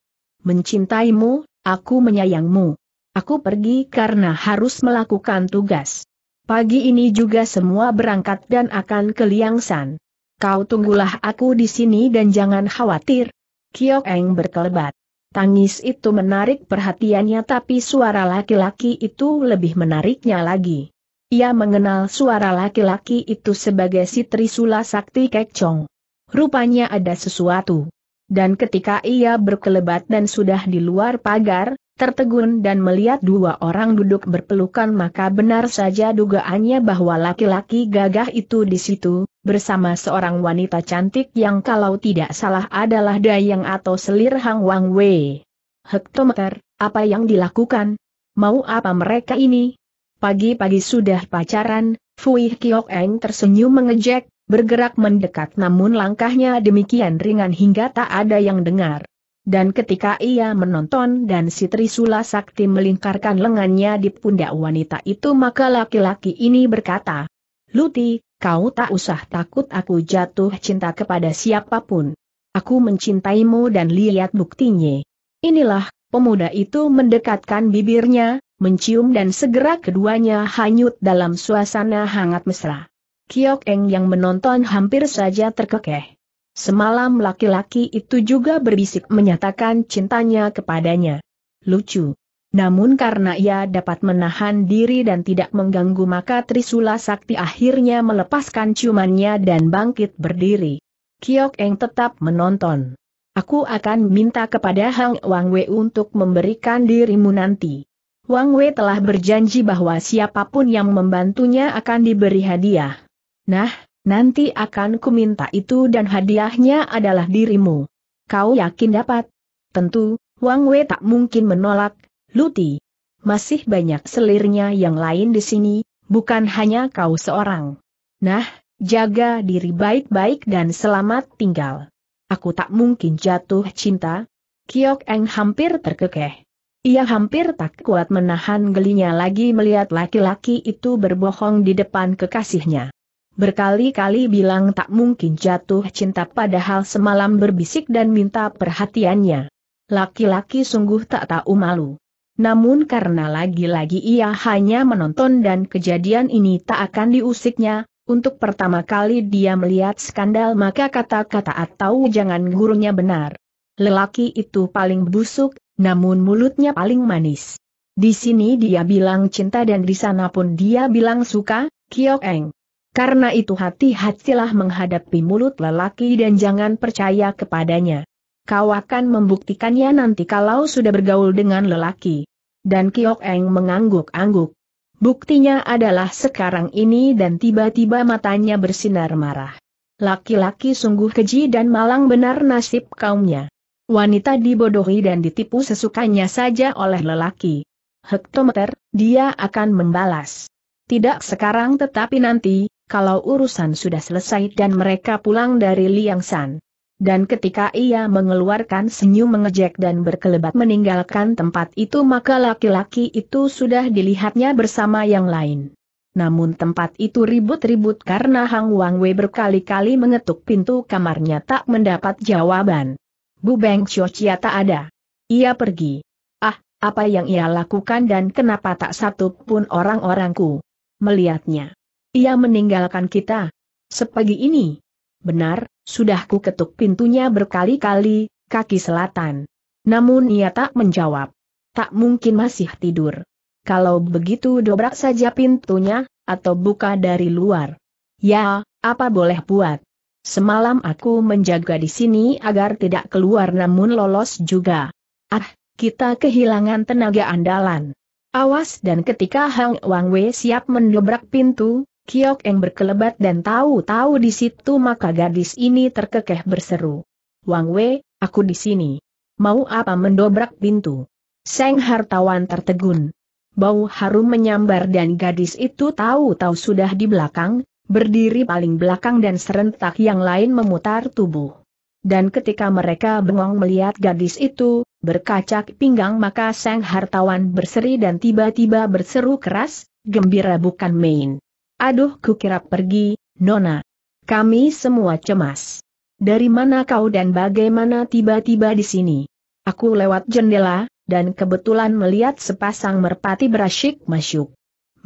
mencintaimu, aku menyayangmu. Aku pergi karena harus melakukan tugas. Pagi ini juga semua berangkat dan akan ke Liangsan. Kau tunggulah aku di sini dan jangan khawatir. Kiok Eng berkelebat. Tangis itu menarik perhatiannya tapi suara laki-laki itu lebih menariknya lagi. Ia mengenal suara laki-laki itu sebagai si Trisula Sakti Kekcong. Rupanya ada sesuatu. Dan ketika ia berkelebat dan sudah di luar pagar, tertegun dan melihat dua orang duduk berpelukan maka benar saja dugaannya bahwa laki-laki gagah itu di situ, bersama seorang wanita cantik yang kalau tidak salah adalah Dayang atau selir Hang Wang Wei. Hektometer, apa yang dilakukan? Mau apa mereka ini? Pagi-pagi sudah pacaran, Fui Kiok Eng tersenyum mengejek, bergerak mendekat namun langkahnya demikian ringan hingga tak ada yang dengar dan ketika ia menonton dan si Trisula Sakti melingkarkan lengannya di pundak wanita itu maka laki-laki ini berkata, Luti, kau tak usah takut aku jatuh cinta kepada siapapun. Aku mencintaimu dan lihat buktinya. Inilah, pemuda itu mendekatkan bibirnya, mencium dan segera keduanya hanyut dalam suasana hangat mesra. Kiok Eng yang menonton hampir saja terkekeh. Semalam laki-laki itu juga berbisik menyatakan cintanya kepadanya. Lucu. Namun karena ia dapat menahan diri dan tidak mengganggu maka Trisula Sakti akhirnya melepaskan ciumannya dan bangkit berdiri. Kiok Eng tetap menonton. Aku akan minta kepada Hang Wang Wei untuk memberikan dirimu nanti. Wang Wei telah berjanji bahwa siapapun yang membantunya akan diberi hadiah. Nah, Nanti akan kuminta itu dan hadiahnya adalah dirimu. Kau yakin dapat? Tentu, Wang Wei tak mungkin menolak, Luti. Masih banyak selirnya yang lain di sini, bukan hanya kau seorang. Nah, jaga diri baik-baik dan selamat tinggal. Aku tak mungkin jatuh cinta. Kiok Eng hampir terkekeh. Ia hampir tak kuat menahan gelinya lagi melihat laki-laki itu berbohong di depan kekasihnya berkali-kali bilang tak mungkin jatuh cinta padahal semalam berbisik dan minta perhatiannya. Laki-laki sungguh tak tahu malu. Namun karena lagi-lagi ia hanya menonton dan kejadian ini tak akan diusiknya, untuk pertama kali dia melihat skandal maka kata-kata atau jangan gurunya benar. Lelaki itu paling busuk, namun mulutnya paling manis. Di sini dia bilang cinta dan di sana pun dia bilang suka, Kiok Eng. Karena itu hati-hatilah menghadapi mulut lelaki dan jangan percaya kepadanya. Kau akan membuktikannya nanti kalau sudah bergaul dengan lelaki. Dan Kiok Eng mengangguk-angguk. Buktinya adalah sekarang ini dan tiba-tiba matanya bersinar marah. Laki-laki sungguh keji dan malang benar nasib kaumnya. Wanita dibodohi dan ditipu sesukanya saja oleh lelaki. Hektometer, dia akan membalas. Tidak sekarang tetapi nanti, kalau urusan sudah selesai dan mereka pulang dari Liang San. Dan ketika ia mengeluarkan senyum mengejek dan berkelebat meninggalkan tempat itu maka laki-laki itu sudah dilihatnya bersama yang lain. Namun tempat itu ribut-ribut karena Hang Wang Wei berkali-kali mengetuk pintu kamarnya tak mendapat jawaban. Bu Beng Chia tak ada. Ia pergi. Ah, apa yang ia lakukan dan kenapa tak satu pun orang-orangku melihatnya. Ia meninggalkan kita. Sepagi ini. Benar, sudah ku ketuk pintunya berkali-kali, kaki selatan. Namun ia tak menjawab. Tak mungkin masih tidur. Kalau begitu dobrak saja pintunya, atau buka dari luar. Ya, apa boleh buat. Semalam aku menjaga di sini agar tidak keluar namun lolos juga. Ah, kita kehilangan tenaga andalan. Awas dan ketika Hang Wang Wei siap mendobrak pintu, Kiok Eng berkelebat dan tahu-tahu di situ maka gadis ini terkekeh berseru. Wang Wei, aku di sini. Mau apa mendobrak pintu? Seng hartawan tertegun. Bau harum menyambar dan gadis itu tahu-tahu sudah di belakang, berdiri paling belakang dan serentak yang lain memutar tubuh. Dan ketika mereka bengong melihat gadis itu, berkacak pinggang maka sang hartawan berseri dan tiba-tiba berseru keras, gembira bukan main. Aduh kukira pergi, Nona. Kami semua cemas. Dari mana kau dan bagaimana tiba-tiba di sini? Aku lewat jendela, dan kebetulan melihat sepasang merpati berasyik masyuk.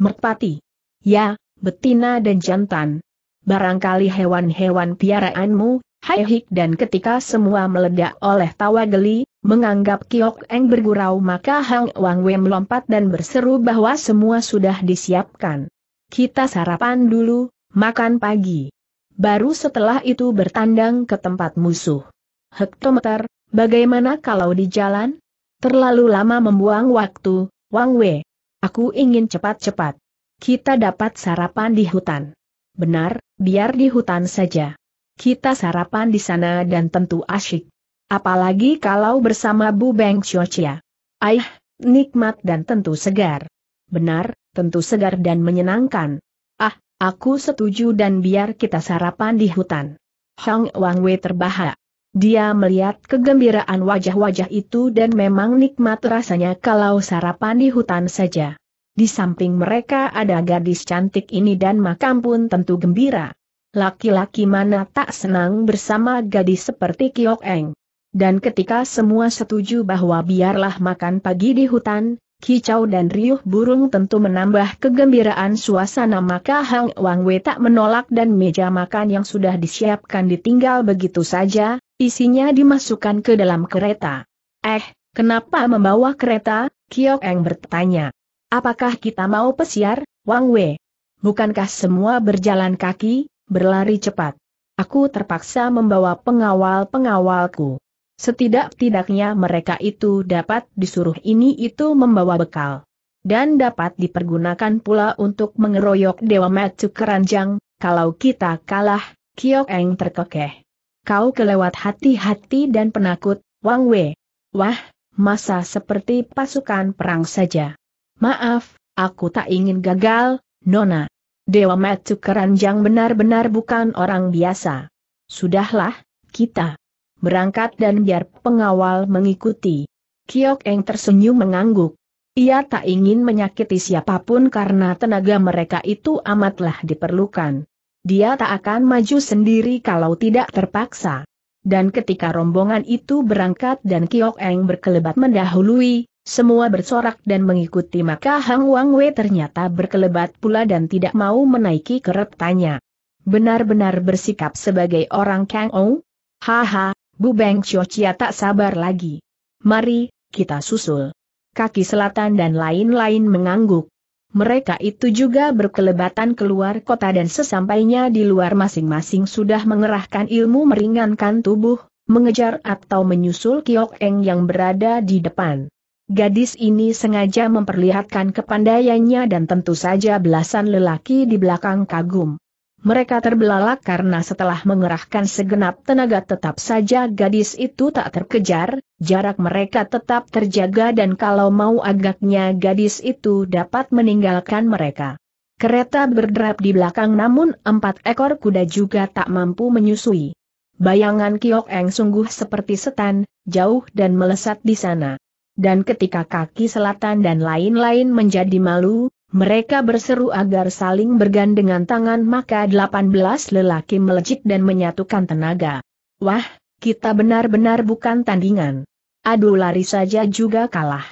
Merpati. Ya, betina dan jantan. Barangkali hewan-hewan piaraanmu, hik dan ketika semua meledak oleh tawa geli, menganggap Kiok Eng bergurau maka Hang Wang Wei melompat dan berseru bahwa semua sudah disiapkan. Kita sarapan dulu, makan pagi. Baru setelah itu bertandang ke tempat musuh. Hektometer, bagaimana kalau di jalan? Terlalu lama membuang waktu, Wang Wei. Aku ingin cepat-cepat. Kita dapat sarapan di hutan. Benar, biar di hutan saja. Kita sarapan di sana dan tentu asyik. Apalagi kalau bersama Bu Beng Xiochia. Aih, nikmat dan tentu segar. Benar, tentu segar dan menyenangkan. Ah, aku setuju dan biar kita sarapan di hutan. Hang Wang Wei terbahak. Dia melihat kegembiraan wajah-wajah itu dan memang nikmat rasanya kalau sarapan di hutan saja. Di samping mereka ada gadis cantik ini dan makam pun tentu gembira. Laki-laki mana tak senang bersama gadis seperti Kiok Eng. Dan ketika semua setuju bahwa biarlah makan pagi di hutan, kicau dan riuh burung tentu menambah kegembiraan suasana maka Hang Wang Wei tak menolak dan meja makan yang sudah disiapkan ditinggal begitu saja, isinya dimasukkan ke dalam kereta. Eh, kenapa membawa kereta? Kiok Eng bertanya. Apakah kita mau pesiar, Wang Wei? Bukankah semua berjalan kaki, berlari cepat? Aku terpaksa membawa pengawal-pengawalku. Setidak-tidaknya mereka itu dapat disuruh ini itu membawa bekal. Dan dapat dipergunakan pula untuk mengeroyok Dewa Matsu Keranjang, kalau kita kalah, Kiok Eng terkekeh. Kau kelewat hati-hati dan penakut, Wang Wei. Wah, masa seperti pasukan perang saja. Maaf, aku tak ingin gagal, Nona. Dewa Matsu Keranjang benar-benar bukan orang biasa. Sudahlah, kita berangkat dan biar pengawal mengikuti. Kiok Eng tersenyum mengangguk. Ia tak ingin menyakiti siapapun karena tenaga mereka itu amatlah diperlukan. Dia tak akan maju sendiri kalau tidak terpaksa. Dan ketika rombongan itu berangkat dan Kiok Eng berkelebat mendahului, semua bersorak dan mengikuti maka Hang Wang Wei ternyata berkelebat pula dan tidak mau menaiki keretanya. Benar-benar bersikap sebagai orang Kang Ou? Haha, Bu Beng Chia tak sabar lagi. Mari, kita susul. Kaki selatan dan lain-lain mengangguk. Mereka itu juga berkelebatan keluar kota dan sesampainya di luar masing-masing sudah mengerahkan ilmu meringankan tubuh, mengejar atau menyusul Kiok Eng yang berada di depan. Gadis ini sengaja memperlihatkan kepandaiannya dan tentu saja belasan lelaki di belakang kagum. Mereka terbelalak karena setelah mengerahkan segenap tenaga tetap saja gadis itu tak terkejar, jarak mereka tetap terjaga dan kalau mau agaknya gadis itu dapat meninggalkan mereka. Kereta berderap di belakang namun empat ekor kuda juga tak mampu menyusui. Bayangan Kiok Eng sungguh seperti setan, jauh dan melesat di sana. Dan ketika kaki selatan dan lain-lain menjadi malu, mereka berseru agar saling bergandengan tangan maka 18 lelaki melejit dan menyatukan tenaga. Wah, kita benar-benar bukan tandingan. Aduh lari saja juga kalah.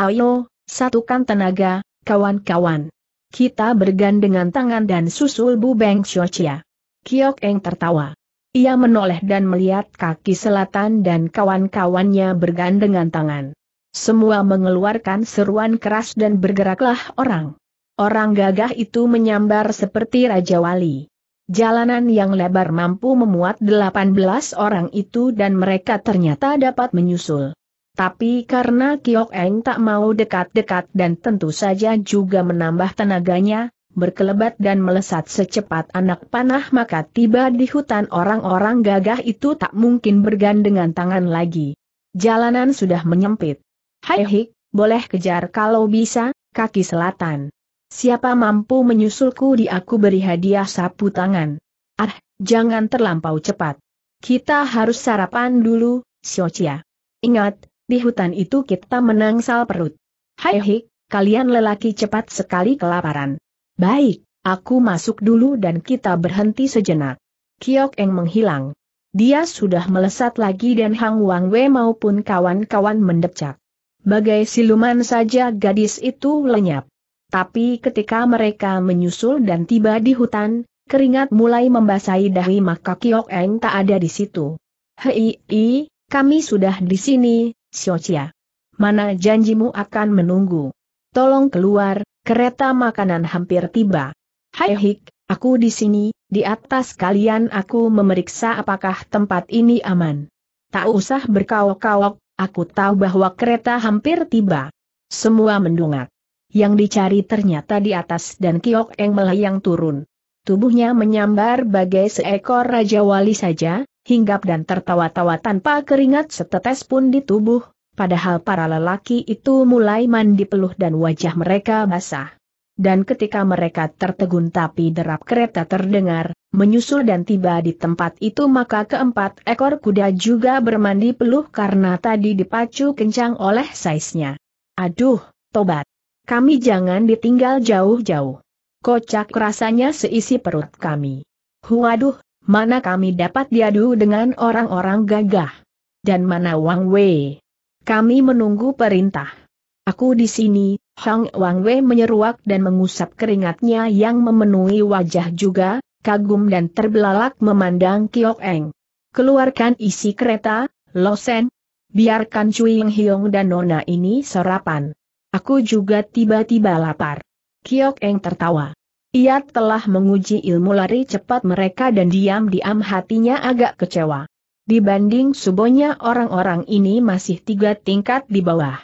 Ayo, satukan tenaga, kawan-kawan. Kita bergandengan tangan dan susul Bu Beng Xiochia. Kiok Eng tertawa. Ia menoleh dan melihat kaki selatan dan kawan-kawannya bergandengan tangan. Semua mengeluarkan seruan keras dan bergeraklah orang. Orang gagah itu menyambar seperti Raja Wali. Jalanan yang lebar mampu memuat 18 orang itu dan mereka ternyata dapat menyusul. Tapi karena Kiok Eng tak mau dekat-dekat dan tentu saja juga menambah tenaganya, berkelebat dan melesat secepat anak panah maka tiba di hutan orang-orang gagah itu tak mungkin bergandengan tangan lagi. Jalanan sudah menyempit. Hai hik, boleh kejar kalau bisa, kaki selatan. Siapa mampu menyusulku di aku beri hadiah sapu tangan. Ah, jangan terlampau cepat. Kita harus sarapan dulu, Siocia. Ingat, di hutan itu kita menangsal perut. Hai hik, kalian lelaki cepat sekali kelaparan. Baik, aku masuk dulu dan kita berhenti sejenak. Kiok Eng menghilang. Dia sudah melesat lagi dan Hang Wang Wei maupun kawan-kawan mendecak. Bagai siluman saja gadis itu lenyap. Tapi ketika mereka menyusul dan tiba di hutan, keringat mulai membasahi dahi maka Kiok Eng tak ada di situ. Hei, i, kami sudah di sini, Xiochia. Mana janjimu akan menunggu? Tolong keluar, kereta makanan hampir tiba. Hai Hik, aku di sini, di atas kalian aku memeriksa apakah tempat ini aman. Tak usah berkawok-kawok, aku tahu bahwa kereta hampir tiba. Semua mendongak. Yang dicari ternyata di atas dan Kiok Eng melayang turun. Tubuhnya menyambar bagai seekor Raja Wali saja, hinggap dan tertawa-tawa tanpa keringat setetes pun di tubuh, padahal para lelaki itu mulai mandi peluh dan wajah mereka basah. Dan ketika mereka tertegun tapi derap kereta terdengar, menyusul dan tiba di tempat itu maka keempat ekor kuda juga bermandi peluh karena tadi dipacu kencang oleh saisnya. Aduh, tobat. Kami jangan ditinggal jauh-jauh. Kocak rasanya seisi perut kami. Huaduh, mana kami dapat diadu dengan orang-orang gagah. Dan mana Wang Wei. Kami menunggu perintah. Aku di sini, Hong Wang Wei menyeruak dan mengusap keringatnya yang memenuhi wajah juga, kagum dan terbelalak memandang Kiok Eng. Keluarkan isi kereta, Losen. Biarkan Cui Hyong dan Nona ini sarapan. Aku juga tiba-tiba lapar. Kiok Eng tertawa. Ia telah menguji ilmu lari cepat mereka dan diam-diam hatinya agak kecewa. Dibanding subonya orang-orang ini masih tiga tingkat di bawah.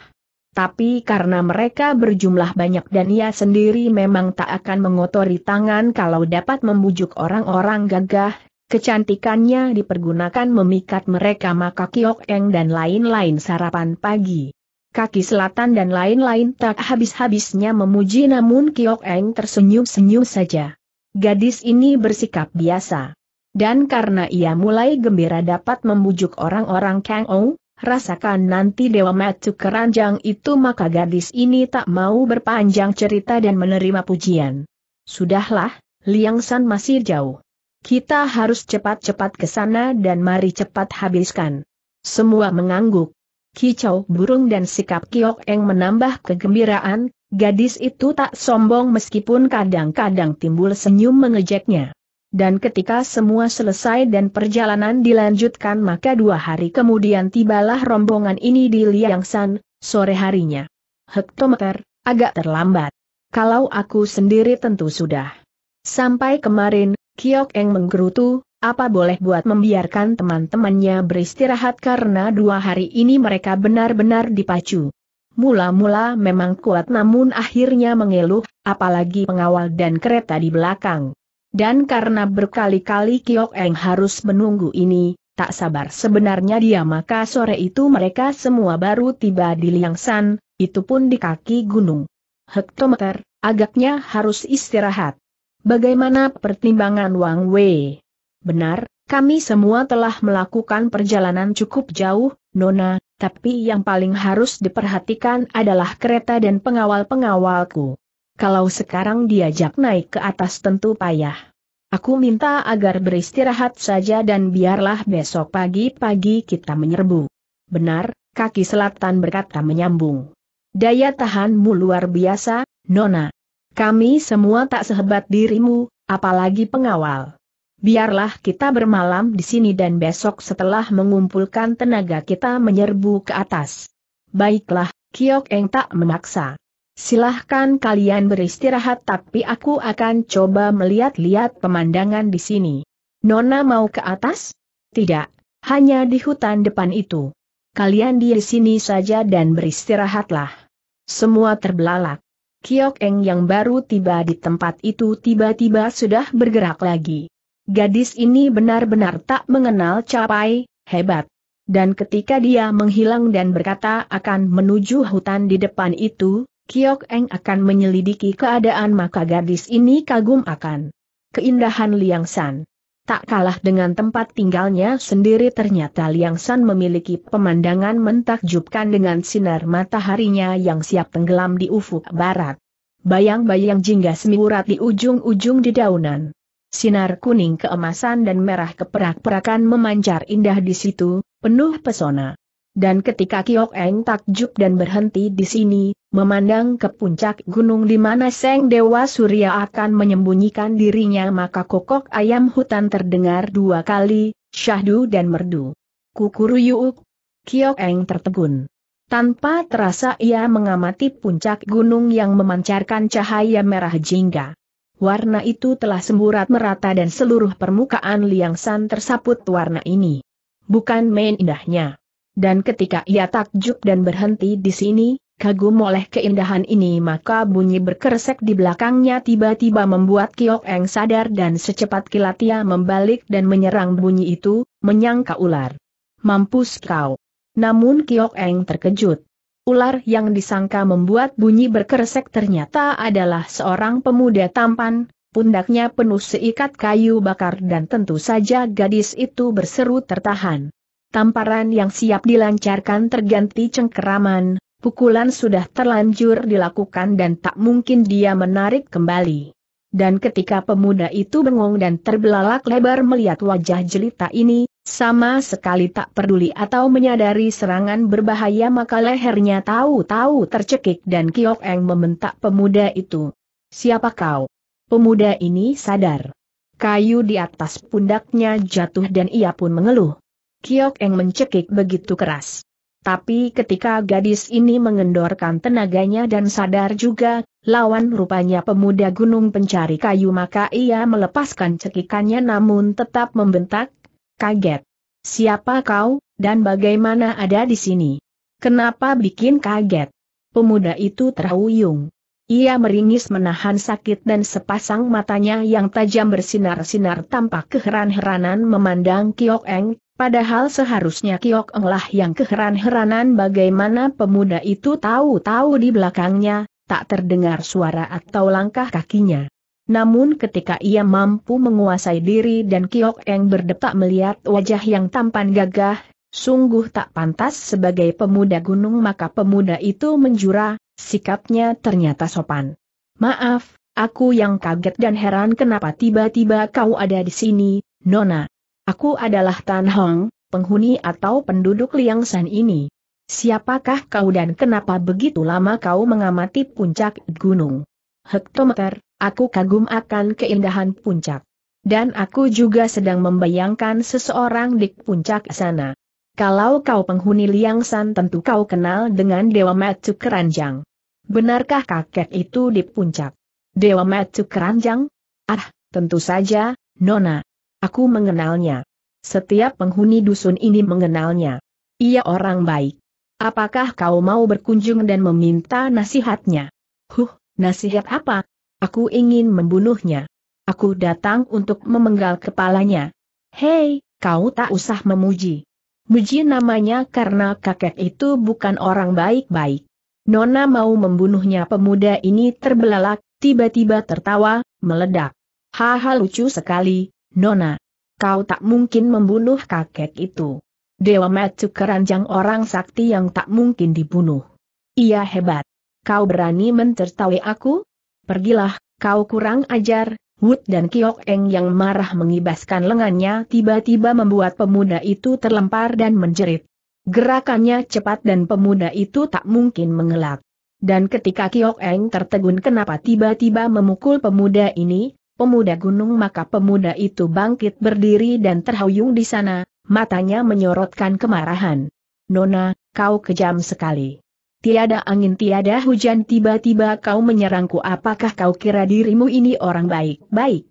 Tapi karena mereka berjumlah banyak dan ia sendiri memang tak akan mengotori tangan kalau dapat membujuk orang-orang gagah, kecantikannya dipergunakan memikat mereka maka Kiok Eng dan lain-lain sarapan pagi kaki selatan dan lain-lain tak habis-habisnya memuji namun Kiok Eng tersenyum-senyum saja. Gadis ini bersikap biasa. Dan karena ia mulai gembira dapat membujuk orang-orang Kang Ong, rasakan nanti Dewa Matu keranjang itu maka gadis ini tak mau berpanjang cerita dan menerima pujian. Sudahlah, Liang San masih jauh. Kita harus cepat-cepat ke sana dan mari cepat habiskan. Semua mengangguk kicau burung dan sikap Kiok Eng menambah kegembiraan, gadis itu tak sombong meskipun kadang-kadang timbul senyum mengejeknya. Dan ketika semua selesai dan perjalanan dilanjutkan maka dua hari kemudian tibalah rombongan ini di San, sore harinya. Hektometer, agak terlambat. Kalau aku sendiri tentu sudah. Sampai kemarin, Kiok Eng menggerutu, apa boleh buat membiarkan teman-temannya beristirahat karena dua hari ini mereka benar-benar dipacu. Mula-mula memang kuat namun akhirnya mengeluh, apalagi pengawal dan kereta di belakang. Dan karena berkali-kali Kiok Eng harus menunggu ini, tak sabar sebenarnya dia maka sore itu mereka semua baru tiba di Liangsan, itu pun di kaki gunung. Hektometer, agaknya harus istirahat. Bagaimana pertimbangan Wang Wei? Benar, kami semua telah melakukan perjalanan cukup jauh, Nona, tapi yang paling harus diperhatikan adalah kereta dan pengawal-pengawalku. Kalau sekarang diajak naik ke atas tentu payah. Aku minta agar beristirahat saja dan biarlah besok pagi-pagi kita menyerbu. Benar, kaki selatan berkata menyambung. Daya tahanmu luar biasa, Nona. Kami semua tak sehebat dirimu, apalagi pengawal biarlah kita bermalam di sini dan besok setelah mengumpulkan tenaga kita menyerbu ke atas. Baiklah, Kiok Eng tak memaksa. Silahkan kalian beristirahat tapi aku akan coba melihat-lihat pemandangan di sini. Nona mau ke atas? Tidak, hanya di hutan depan itu. Kalian di sini saja dan beristirahatlah. Semua terbelalak. Kiok Eng yang baru tiba di tempat itu tiba-tiba sudah bergerak lagi. Gadis ini benar-benar tak mengenal capai, hebat. Dan ketika dia menghilang dan berkata akan menuju hutan di depan itu, Kiok Eng akan menyelidiki keadaan maka gadis ini kagum akan keindahan Liang San. Tak kalah dengan tempat tinggalnya sendiri ternyata Liang San memiliki pemandangan mentakjubkan dengan sinar mataharinya yang siap tenggelam di ufuk barat. Bayang-bayang jingga semiurat di ujung-ujung dedaunan. Sinar kuning keemasan dan merah keperak-perakan memancar indah di situ, penuh pesona. Dan ketika Kiok Eng takjub dan berhenti di sini, memandang ke puncak gunung di mana Seng Dewa Surya akan menyembunyikan dirinya maka kokok ayam hutan terdengar dua kali, syahdu dan merdu. Kukuruyuk. Kiok Eng tertegun. Tanpa terasa ia mengamati puncak gunung yang memancarkan cahaya merah jingga warna itu telah semburat merata dan seluruh permukaan Liang San tersaput warna ini. Bukan main indahnya. Dan ketika ia takjub dan berhenti di sini, kagum oleh keindahan ini maka bunyi berkeresek di belakangnya tiba-tiba membuat Kiok Eng sadar dan secepat kilat ia membalik dan menyerang bunyi itu, menyangka ular. Mampus kau! Namun Kiok Eng terkejut. Ular yang disangka membuat bunyi berkeresek ternyata adalah seorang pemuda tampan, pundaknya penuh seikat kayu bakar dan tentu saja gadis itu berseru tertahan. Tamparan yang siap dilancarkan terganti cengkeraman, pukulan sudah terlanjur dilakukan dan tak mungkin dia menarik kembali. Dan ketika pemuda itu bengong dan terbelalak lebar melihat wajah jelita ini, sama sekali tak peduli atau menyadari serangan berbahaya maka lehernya tahu-tahu tercekik dan Kiok Eng membentak pemuda itu. Siapa kau? Pemuda ini sadar. Kayu di atas pundaknya jatuh dan ia pun mengeluh. Kiok Eng mencekik begitu keras. Tapi ketika gadis ini mengendorkan tenaganya dan sadar juga, lawan rupanya pemuda gunung pencari kayu maka ia melepaskan cekikannya namun tetap membentak, kaget. Siapa kau, dan bagaimana ada di sini? Kenapa bikin kaget? Pemuda itu terhuyung. Ia meringis menahan sakit dan sepasang matanya yang tajam bersinar-sinar tampak keheran-heranan memandang Kiok Eng, padahal seharusnya Kiok Eng lah yang keheran-heranan bagaimana pemuda itu tahu-tahu di belakangnya, tak terdengar suara atau langkah kakinya. Namun ketika ia mampu menguasai diri dan Kiok Eng berdetak melihat wajah yang tampan gagah, sungguh tak pantas sebagai pemuda gunung maka pemuda itu menjura, sikapnya ternyata sopan. Maaf, aku yang kaget dan heran kenapa tiba-tiba kau ada di sini, Nona. Aku adalah Tan Hong, penghuni atau penduduk Liang San ini. Siapakah kau dan kenapa begitu lama kau mengamati puncak gunung? hektometer, aku kagum akan keindahan puncak. Dan aku juga sedang membayangkan seseorang di puncak sana. Kalau kau penghuni Liang San tentu kau kenal dengan Dewa Matsu Keranjang. Benarkah kakek itu di puncak? Dewa Matsu Keranjang? Ah, tentu saja, Nona. Aku mengenalnya. Setiap penghuni dusun ini mengenalnya. Ia orang baik. Apakah kau mau berkunjung dan meminta nasihatnya? Huh, Nasihat apa? Aku ingin membunuhnya. Aku datang untuk memenggal kepalanya. Hei, kau tak usah memuji. Muji namanya karena kakek itu bukan orang baik-baik. Nona mau membunuhnya pemuda ini terbelalak, tiba-tiba tertawa, meledak. Haha lucu sekali, Nona. Kau tak mungkin membunuh kakek itu. Dewa Matsu keranjang orang sakti yang tak mungkin dibunuh. Ia hebat kau berani mentertawai aku? Pergilah, kau kurang ajar, Wood dan Kiok Eng yang marah mengibaskan lengannya tiba-tiba membuat pemuda itu terlempar dan menjerit. Gerakannya cepat dan pemuda itu tak mungkin mengelak. Dan ketika Kiok Eng tertegun kenapa tiba-tiba memukul pemuda ini, pemuda gunung maka pemuda itu bangkit berdiri dan terhuyung di sana, matanya menyorotkan kemarahan. Nona, kau kejam sekali tiada angin tiada hujan tiba-tiba kau menyerangku apakah kau kira dirimu ini orang baik-baik?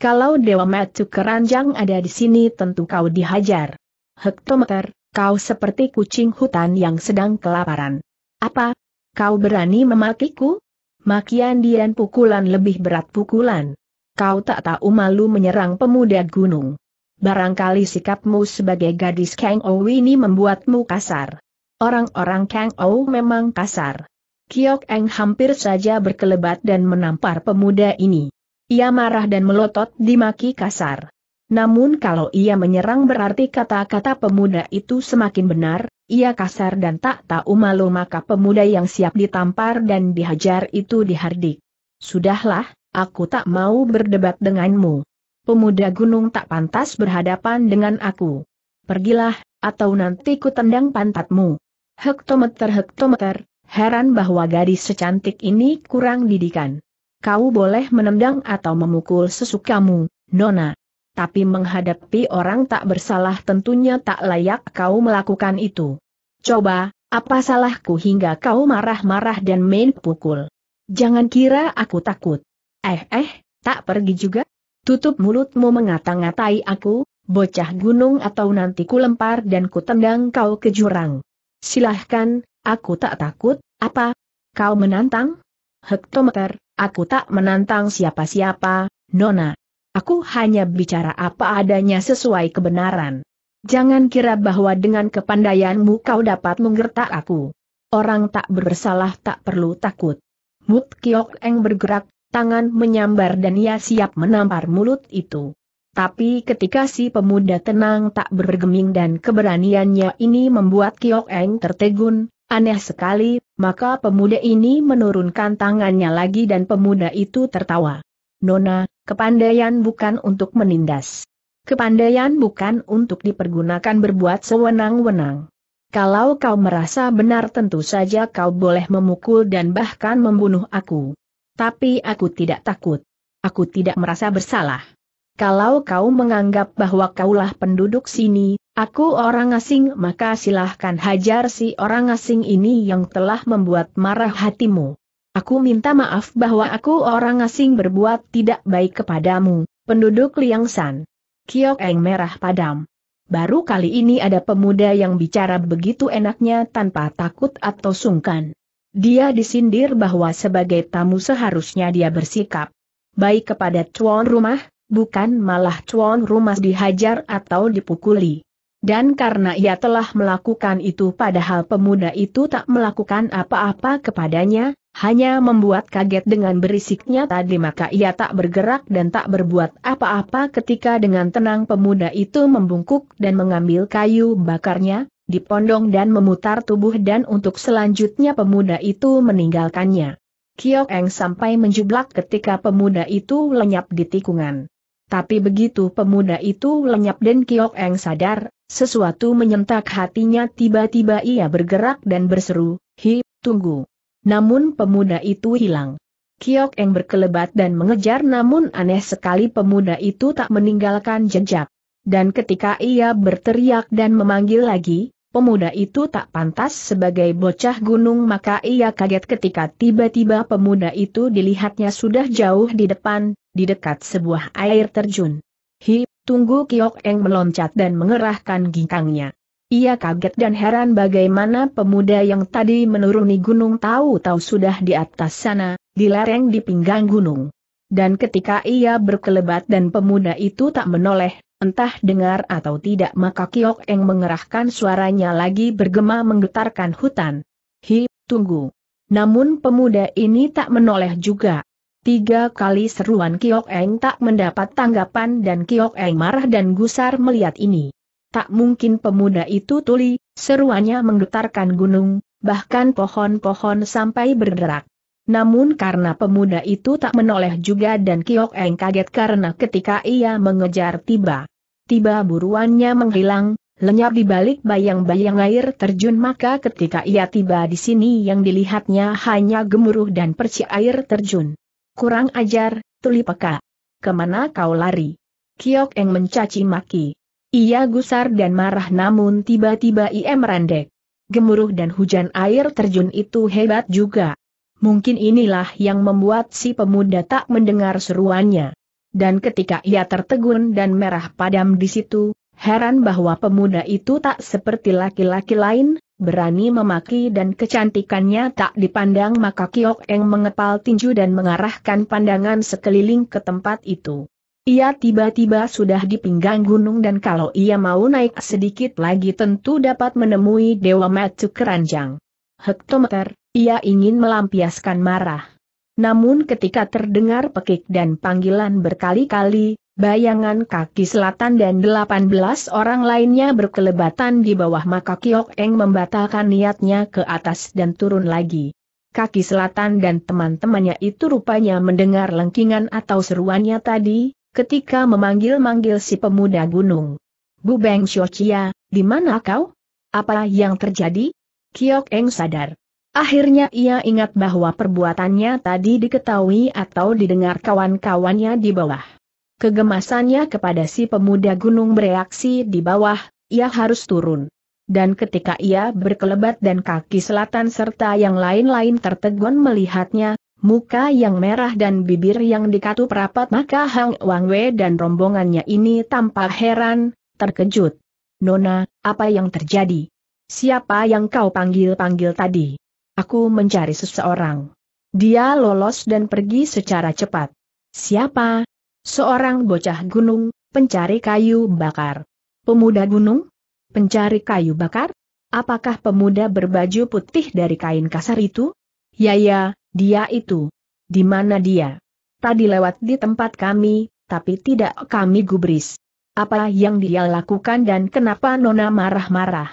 Kalau Dewa Metu Keranjang ada di sini tentu kau dihajar. Hektometer, kau seperti kucing hutan yang sedang kelaparan. Apa? Kau berani memakiku? Makian dian pukulan lebih berat pukulan. Kau tak tahu malu menyerang pemuda gunung. Barangkali sikapmu sebagai gadis Kang Owi ini membuatmu kasar. Orang-orang Kang Ou memang kasar. Kiok Eng hampir saja berkelebat dan menampar pemuda ini. Ia marah dan melotot dimaki kasar. Namun kalau ia menyerang berarti kata-kata pemuda itu semakin benar, ia kasar dan tak tahu malu maka pemuda yang siap ditampar dan dihajar itu dihardik. Sudahlah, aku tak mau berdebat denganmu. Pemuda gunung tak pantas berhadapan dengan aku. Pergilah, atau nanti ku tendang pantatmu. Hektometer-hektometer, heran bahwa gadis secantik ini kurang didikan. Kau boleh menendang atau memukul sesukamu, Nona. Tapi menghadapi orang tak bersalah tentunya tak layak kau melakukan itu. Coba, apa salahku hingga kau marah-marah dan main pukul? Jangan kira aku takut. Eh eh, tak pergi juga? Tutup mulutmu mengata-ngatai aku, bocah gunung atau nanti ku lempar dan ku tendang kau ke jurang. Silahkan, aku tak takut, apa? Kau menantang? Hektometer, aku tak menantang siapa-siapa, Nona. Aku hanya bicara apa adanya sesuai kebenaran. Jangan kira bahwa dengan kepandaianmu kau dapat menggertak aku. Orang tak bersalah tak perlu takut. Mut Kiok Eng bergerak, tangan menyambar dan ia siap menampar mulut itu. Tapi ketika si pemuda tenang tak bergeming dan keberaniannya ini membuat Kiok Eng tertegun, aneh sekali, maka pemuda ini menurunkan tangannya lagi dan pemuda itu tertawa. Nona, kepandaian bukan untuk menindas. Kepandaian bukan untuk dipergunakan berbuat sewenang-wenang. Kalau kau merasa benar tentu saja kau boleh memukul dan bahkan membunuh aku. Tapi aku tidak takut. Aku tidak merasa bersalah. Kalau kau menganggap bahwa kaulah penduduk sini, aku orang asing maka silahkan hajar si orang asing ini yang telah membuat marah hatimu. Aku minta maaf bahwa aku orang asing berbuat tidak baik kepadamu, penduduk Liangsan. Kiok Eng merah padam. Baru kali ini ada pemuda yang bicara begitu enaknya tanpa takut atau sungkan. Dia disindir bahwa sebagai tamu seharusnya dia bersikap baik kepada tuan rumah, bukan malah tuan rumah dihajar atau dipukuli. Dan karena ia telah melakukan itu padahal pemuda itu tak melakukan apa-apa kepadanya, hanya membuat kaget dengan berisiknya tadi maka ia tak bergerak dan tak berbuat apa-apa ketika dengan tenang pemuda itu membungkuk dan mengambil kayu bakarnya, dipondong dan memutar tubuh dan untuk selanjutnya pemuda itu meninggalkannya. Kiok Eng sampai menjublak ketika pemuda itu lenyap di tikungan. Tapi begitu pemuda itu lenyap dan Kiok Eng sadar, sesuatu menyentak hatinya tiba-tiba ia bergerak dan berseru, Hi, tunggu. Namun pemuda itu hilang. Kiok Eng berkelebat dan mengejar namun aneh sekali pemuda itu tak meninggalkan jejak. Dan ketika ia berteriak dan memanggil lagi, pemuda itu tak pantas sebagai bocah gunung maka ia kaget ketika tiba-tiba pemuda itu dilihatnya sudah jauh di depan, di dekat sebuah air terjun. Hi, tunggu Kiok Eng meloncat dan mengerahkan ginkangnya. Ia kaget dan heran bagaimana pemuda yang tadi menuruni gunung tahu-tahu sudah di atas sana, di lereng di pinggang gunung. Dan ketika ia berkelebat dan pemuda itu tak menoleh, entah dengar atau tidak maka Kiok Eng mengerahkan suaranya lagi bergema menggetarkan hutan. Hi, tunggu. Namun pemuda ini tak menoleh juga. Tiga kali seruan Kiok Eng tak mendapat tanggapan dan Kiok Eng marah dan gusar melihat ini. Tak mungkin pemuda itu tuli, seruannya menggetarkan gunung, bahkan pohon-pohon sampai berderak. Namun karena pemuda itu tak menoleh juga dan Kiok Eng kaget karena ketika ia mengejar tiba. Tiba buruannya menghilang, lenyap di balik bayang-bayang air terjun maka ketika ia tiba di sini yang dilihatnya hanya gemuruh dan percik air terjun. Kurang ajar, tuli peka. Kemana kau lari? Kiok Eng mencaci maki. Ia gusar dan marah namun tiba-tiba ia merendek. Gemuruh dan hujan air terjun itu hebat juga. Mungkin inilah yang membuat si pemuda tak mendengar seruannya. Dan ketika ia tertegun dan merah padam di situ, heran bahwa pemuda itu tak seperti laki-laki lain, berani memaki dan kecantikannya tak dipandang maka Kiok Eng mengepal tinju dan mengarahkan pandangan sekeliling ke tempat itu. Ia tiba-tiba sudah di pinggang gunung dan kalau ia mau naik sedikit lagi tentu dapat menemui Dewa Matsu Keranjang. Hektometer, ia ingin melampiaskan marah. Namun ketika terdengar pekik dan panggilan berkali-kali, bayangan kaki selatan dan 18 orang lainnya berkelebatan di bawah maka Kiok Eng membatalkan niatnya ke atas dan turun lagi. Kaki selatan dan teman-temannya itu rupanya mendengar lengkingan atau seruannya tadi, ketika memanggil-manggil si pemuda gunung. Bu Beng Xiochia, di mana kau? Apa yang terjadi? Kiok Eng sadar. Akhirnya ia ingat bahwa perbuatannya tadi diketahui atau didengar kawan-kawannya di bawah. Kegemasannya kepada si pemuda gunung bereaksi di bawah, ia harus turun. Dan ketika ia berkelebat dan kaki selatan serta yang lain-lain tertegun melihatnya, muka yang merah dan bibir yang dikatup rapat maka Hang Wangwe dan rombongannya ini tampak heran, terkejut. Nona, apa yang terjadi? Siapa yang kau panggil-panggil tadi? Aku mencari seseorang. Dia lolos dan pergi secara cepat. Siapa? Seorang bocah gunung, pencari kayu bakar. Pemuda gunung? Pencari kayu bakar? Apakah pemuda berbaju putih dari kain kasar itu? Ya ya, dia itu. Di mana dia? Tadi lewat di tempat kami, tapi tidak kami gubris. Apa yang dia lakukan dan kenapa Nona marah-marah?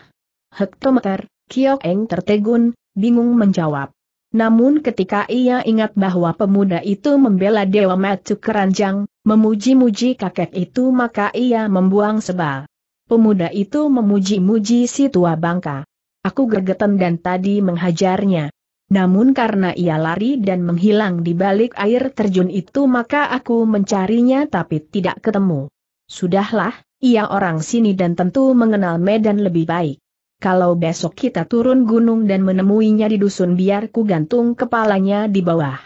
Hektometer, Kiok Eng tertegun, bingung menjawab. Namun ketika ia ingat bahwa pemuda itu membela Dewa Matsu Keranjang, memuji-muji kakek itu maka ia membuang sebal. Pemuda itu memuji-muji si tua bangka. Aku gergetan dan tadi menghajarnya. Namun karena ia lari dan menghilang di balik air terjun itu maka aku mencarinya tapi tidak ketemu. Sudahlah, ia orang sini dan tentu mengenal medan lebih baik kalau besok kita turun gunung dan menemuinya di dusun biar ku gantung kepalanya di bawah.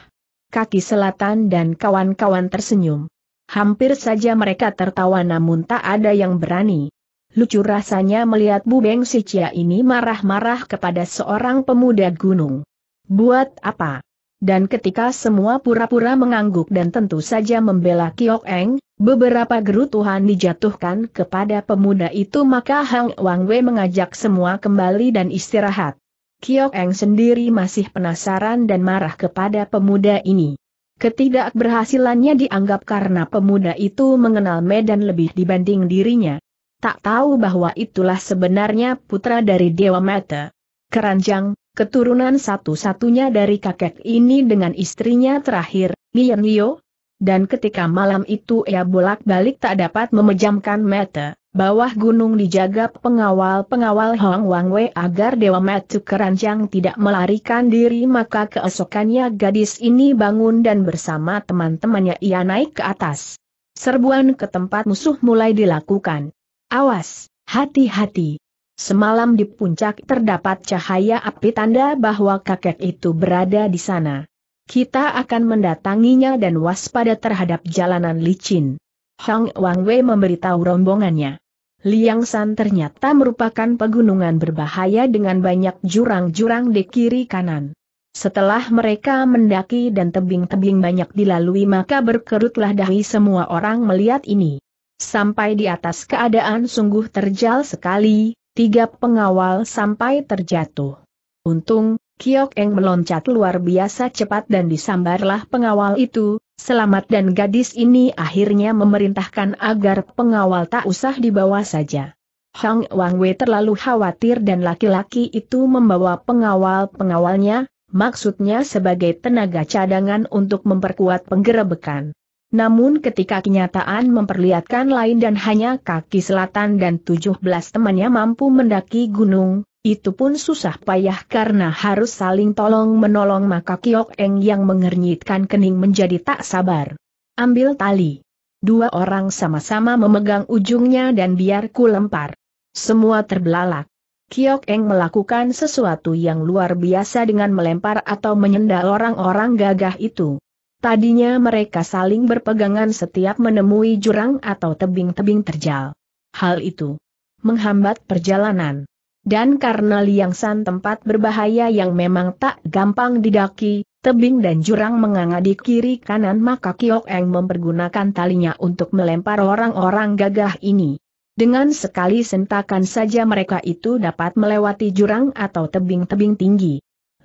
Kaki selatan dan kawan-kawan tersenyum. Hampir saja mereka tertawa namun tak ada yang berani. Lucu rasanya melihat Bu Beng Sicia ini marah-marah kepada seorang pemuda gunung. Buat apa? dan ketika semua pura-pura mengangguk dan tentu saja membela Kiok Eng, beberapa gerutuhan dijatuhkan kepada pemuda itu maka Hang Wang Wei mengajak semua kembali dan istirahat. Kiok Eng sendiri masih penasaran dan marah kepada pemuda ini. Ketidakberhasilannya dianggap karena pemuda itu mengenal Medan lebih dibanding dirinya. Tak tahu bahwa itulah sebenarnya putra dari Dewa Mata. Keranjang, keturunan satu-satunya dari kakek ini dengan istrinya terakhir, Mian Lio. Dan ketika malam itu ia bolak-balik tak dapat memejamkan mata, bawah gunung dijaga pengawal-pengawal Hong Wang Wei agar Dewa Metu Keranjang tidak melarikan diri maka keesokannya gadis ini bangun dan bersama teman-temannya ia naik ke atas. Serbuan ke tempat musuh mulai dilakukan. Awas, hati-hati. Semalam di puncak terdapat cahaya api tanda bahwa kakek itu berada di sana. Kita akan mendatanginya dan waspada terhadap jalanan licin. Hang Wang Wei memberitahu rombongannya. Liang San ternyata merupakan pegunungan berbahaya dengan banyak jurang-jurang di kiri kanan. Setelah mereka mendaki dan tebing-tebing banyak dilalui maka berkerutlah dahi semua orang melihat ini. Sampai di atas keadaan sungguh terjal sekali, tiga pengawal sampai terjatuh. Untung, Kiok Eng meloncat luar biasa cepat dan disambarlah pengawal itu, selamat dan gadis ini akhirnya memerintahkan agar pengawal tak usah dibawa saja. Hong Wang Wei terlalu khawatir dan laki-laki itu membawa pengawal-pengawalnya, maksudnya sebagai tenaga cadangan untuk memperkuat penggerebekan. Namun ketika kenyataan memperlihatkan lain dan hanya kaki selatan dan 17 temannya mampu mendaki gunung, itu pun susah payah karena harus saling tolong-menolong maka Kiok Eng yang mengernyitkan kening menjadi tak sabar. Ambil tali. Dua orang sama-sama memegang ujungnya dan biar ku lempar. Semua terbelalak. Kiok Eng melakukan sesuatu yang luar biasa dengan melempar atau menyenda orang-orang gagah itu. Tadinya mereka saling berpegangan setiap menemui jurang atau tebing-tebing terjal. Hal itu menghambat perjalanan. Dan karena Liang San tempat berbahaya yang memang tak gampang didaki, tebing dan jurang menganggadi kiri kanan maka Kiok Eng mempergunakan talinya untuk melempar orang-orang gagah ini. Dengan sekali sentakan saja mereka itu dapat melewati jurang atau tebing-tebing tinggi.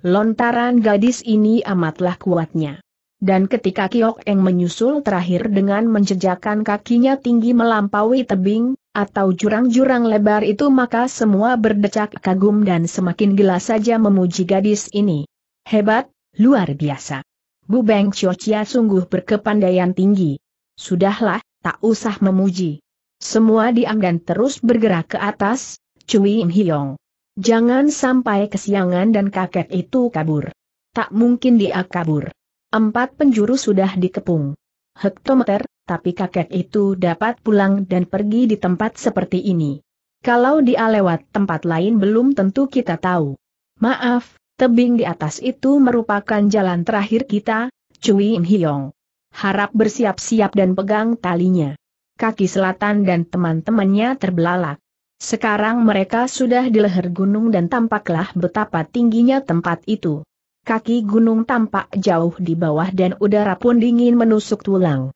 Lontaran gadis ini amatlah kuatnya. Dan ketika Kiok Eng menyusul terakhir dengan menjejakkan kakinya tinggi melampaui tebing, atau jurang-jurang lebar itu maka semua berdecak kagum dan semakin gila saja memuji gadis ini. Hebat, luar biasa. Bu Beng Chia sungguh berkepandaian tinggi. Sudahlah, tak usah memuji. Semua diam dan terus bergerak ke atas, Cui In Hiong. Jangan sampai kesiangan dan kakek itu kabur. Tak mungkin dia kabur. Empat penjuru sudah dikepung. Hektometer, tapi kakek itu dapat pulang dan pergi di tempat seperti ini. Kalau dia lewat tempat lain belum tentu kita tahu. Maaf, tebing di atas itu merupakan jalan terakhir kita, Cui In Hiong. Harap bersiap-siap dan pegang talinya. Kaki selatan dan teman-temannya terbelalak. Sekarang mereka sudah di leher gunung dan tampaklah betapa tingginya tempat itu kaki gunung tampak jauh di bawah dan udara pun dingin menusuk tulang.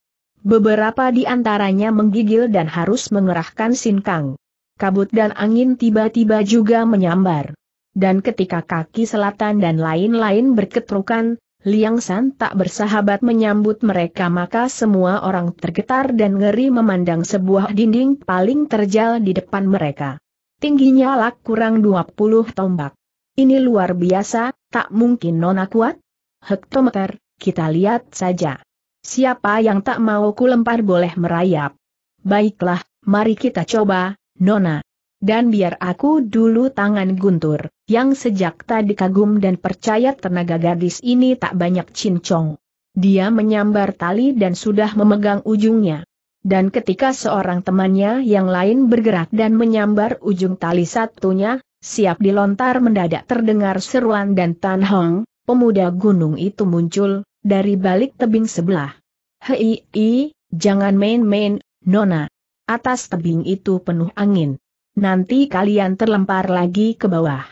Beberapa di antaranya menggigil dan harus mengerahkan sinkang. Kabut dan angin tiba-tiba juga menyambar. Dan ketika kaki selatan dan lain-lain berketrukan, Liang San tak bersahabat menyambut mereka maka semua orang tergetar dan ngeri memandang sebuah dinding paling terjal di depan mereka. Tingginya lak kurang 20 tombak. Ini luar biasa, tak mungkin Nona kuat? Hektometer, kita lihat saja. Siapa yang tak mau ku lempar boleh merayap. Baiklah, mari kita coba, Nona. Dan biar aku dulu tangan guntur, yang sejak tadi kagum dan percaya tenaga gadis ini tak banyak cincong. Dia menyambar tali dan sudah memegang ujungnya. Dan ketika seorang temannya yang lain bergerak dan menyambar ujung tali satunya, siap dilontar mendadak terdengar seruan dan Tan Hong, pemuda gunung itu muncul, dari balik tebing sebelah. Hei, i, jangan main-main, Nona. Atas tebing itu penuh angin. Nanti kalian terlempar lagi ke bawah.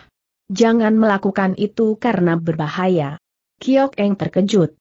Jangan melakukan itu karena berbahaya. Kiok Eng terkejut.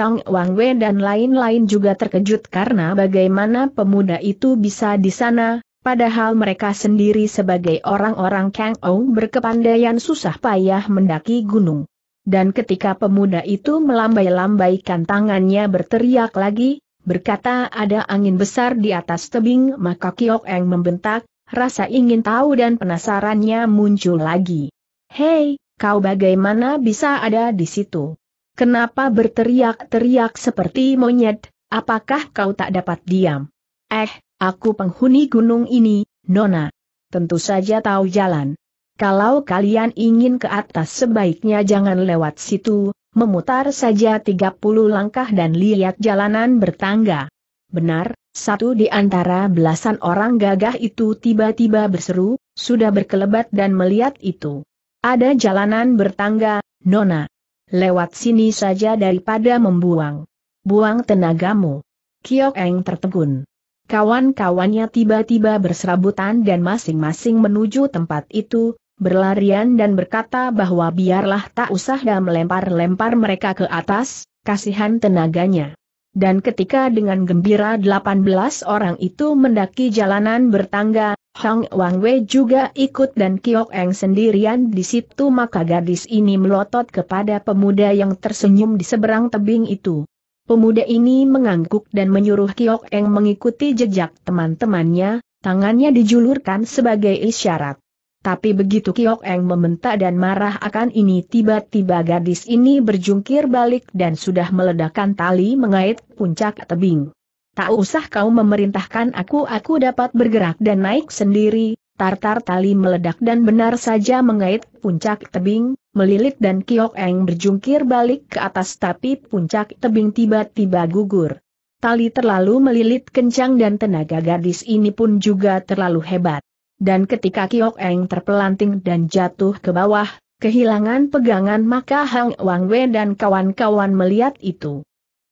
Hong Wang Wei dan lain-lain juga terkejut karena bagaimana pemuda itu bisa di sana, Padahal mereka sendiri sebagai orang-orang Kang Ou berkepandaian susah payah mendaki gunung. Dan ketika pemuda itu melambai-lambaikan tangannya berteriak lagi, berkata ada angin besar di atas tebing maka Kiok Eng membentak, rasa ingin tahu dan penasarannya muncul lagi. Hei, kau bagaimana bisa ada di situ? Kenapa berteriak-teriak seperti monyet, apakah kau tak dapat diam? Eh, Aku penghuni gunung ini, Nona. Tentu saja tahu jalan. Kalau kalian ingin ke atas sebaiknya jangan lewat situ, memutar saja 30 langkah dan lihat jalanan bertangga. Benar, satu di antara belasan orang gagah itu tiba-tiba berseru, sudah berkelebat dan melihat itu. Ada jalanan bertangga, Nona. Lewat sini saja daripada membuang. Buang tenagamu. Kiok Eng tertegun. Kawan-kawannya tiba-tiba berserabutan dan masing-masing menuju tempat itu, berlarian dan berkata bahwa biarlah tak usah dan melempar-lempar mereka ke atas, kasihan tenaganya. Dan ketika dengan gembira 18 orang itu mendaki jalanan bertangga, Hong Wang Wei juga ikut dan Kiok Eng sendirian di situ maka gadis ini melotot kepada pemuda yang tersenyum di seberang tebing itu. Pemuda ini mengangguk dan menyuruh Kiok Eng mengikuti jejak teman-temannya, tangannya dijulurkan sebagai isyarat. Tapi begitu Kiok Eng membentak dan marah akan ini tiba-tiba gadis ini berjungkir balik dan sudah meledakkan tali mengait puncak tebing. Tak usah kau memerintahkan aku aku dapat bergerak dan naik sendiri, tartar tali meledak dan benar saja mengait puncak tebing, melilit dan Kiok Eng berjungkir balik ke atas tapi puncak tebing tiba-tiba gugur. Tali terlalu melilit kencang dan tenaga gadis ini pun juga terlalu hebat. Dan ketika Kiok Eng terpelanting dan jatuh ke bawah, kehilangan pegangan maka Hang Wang Wei dan kawan-kawan melihat itu.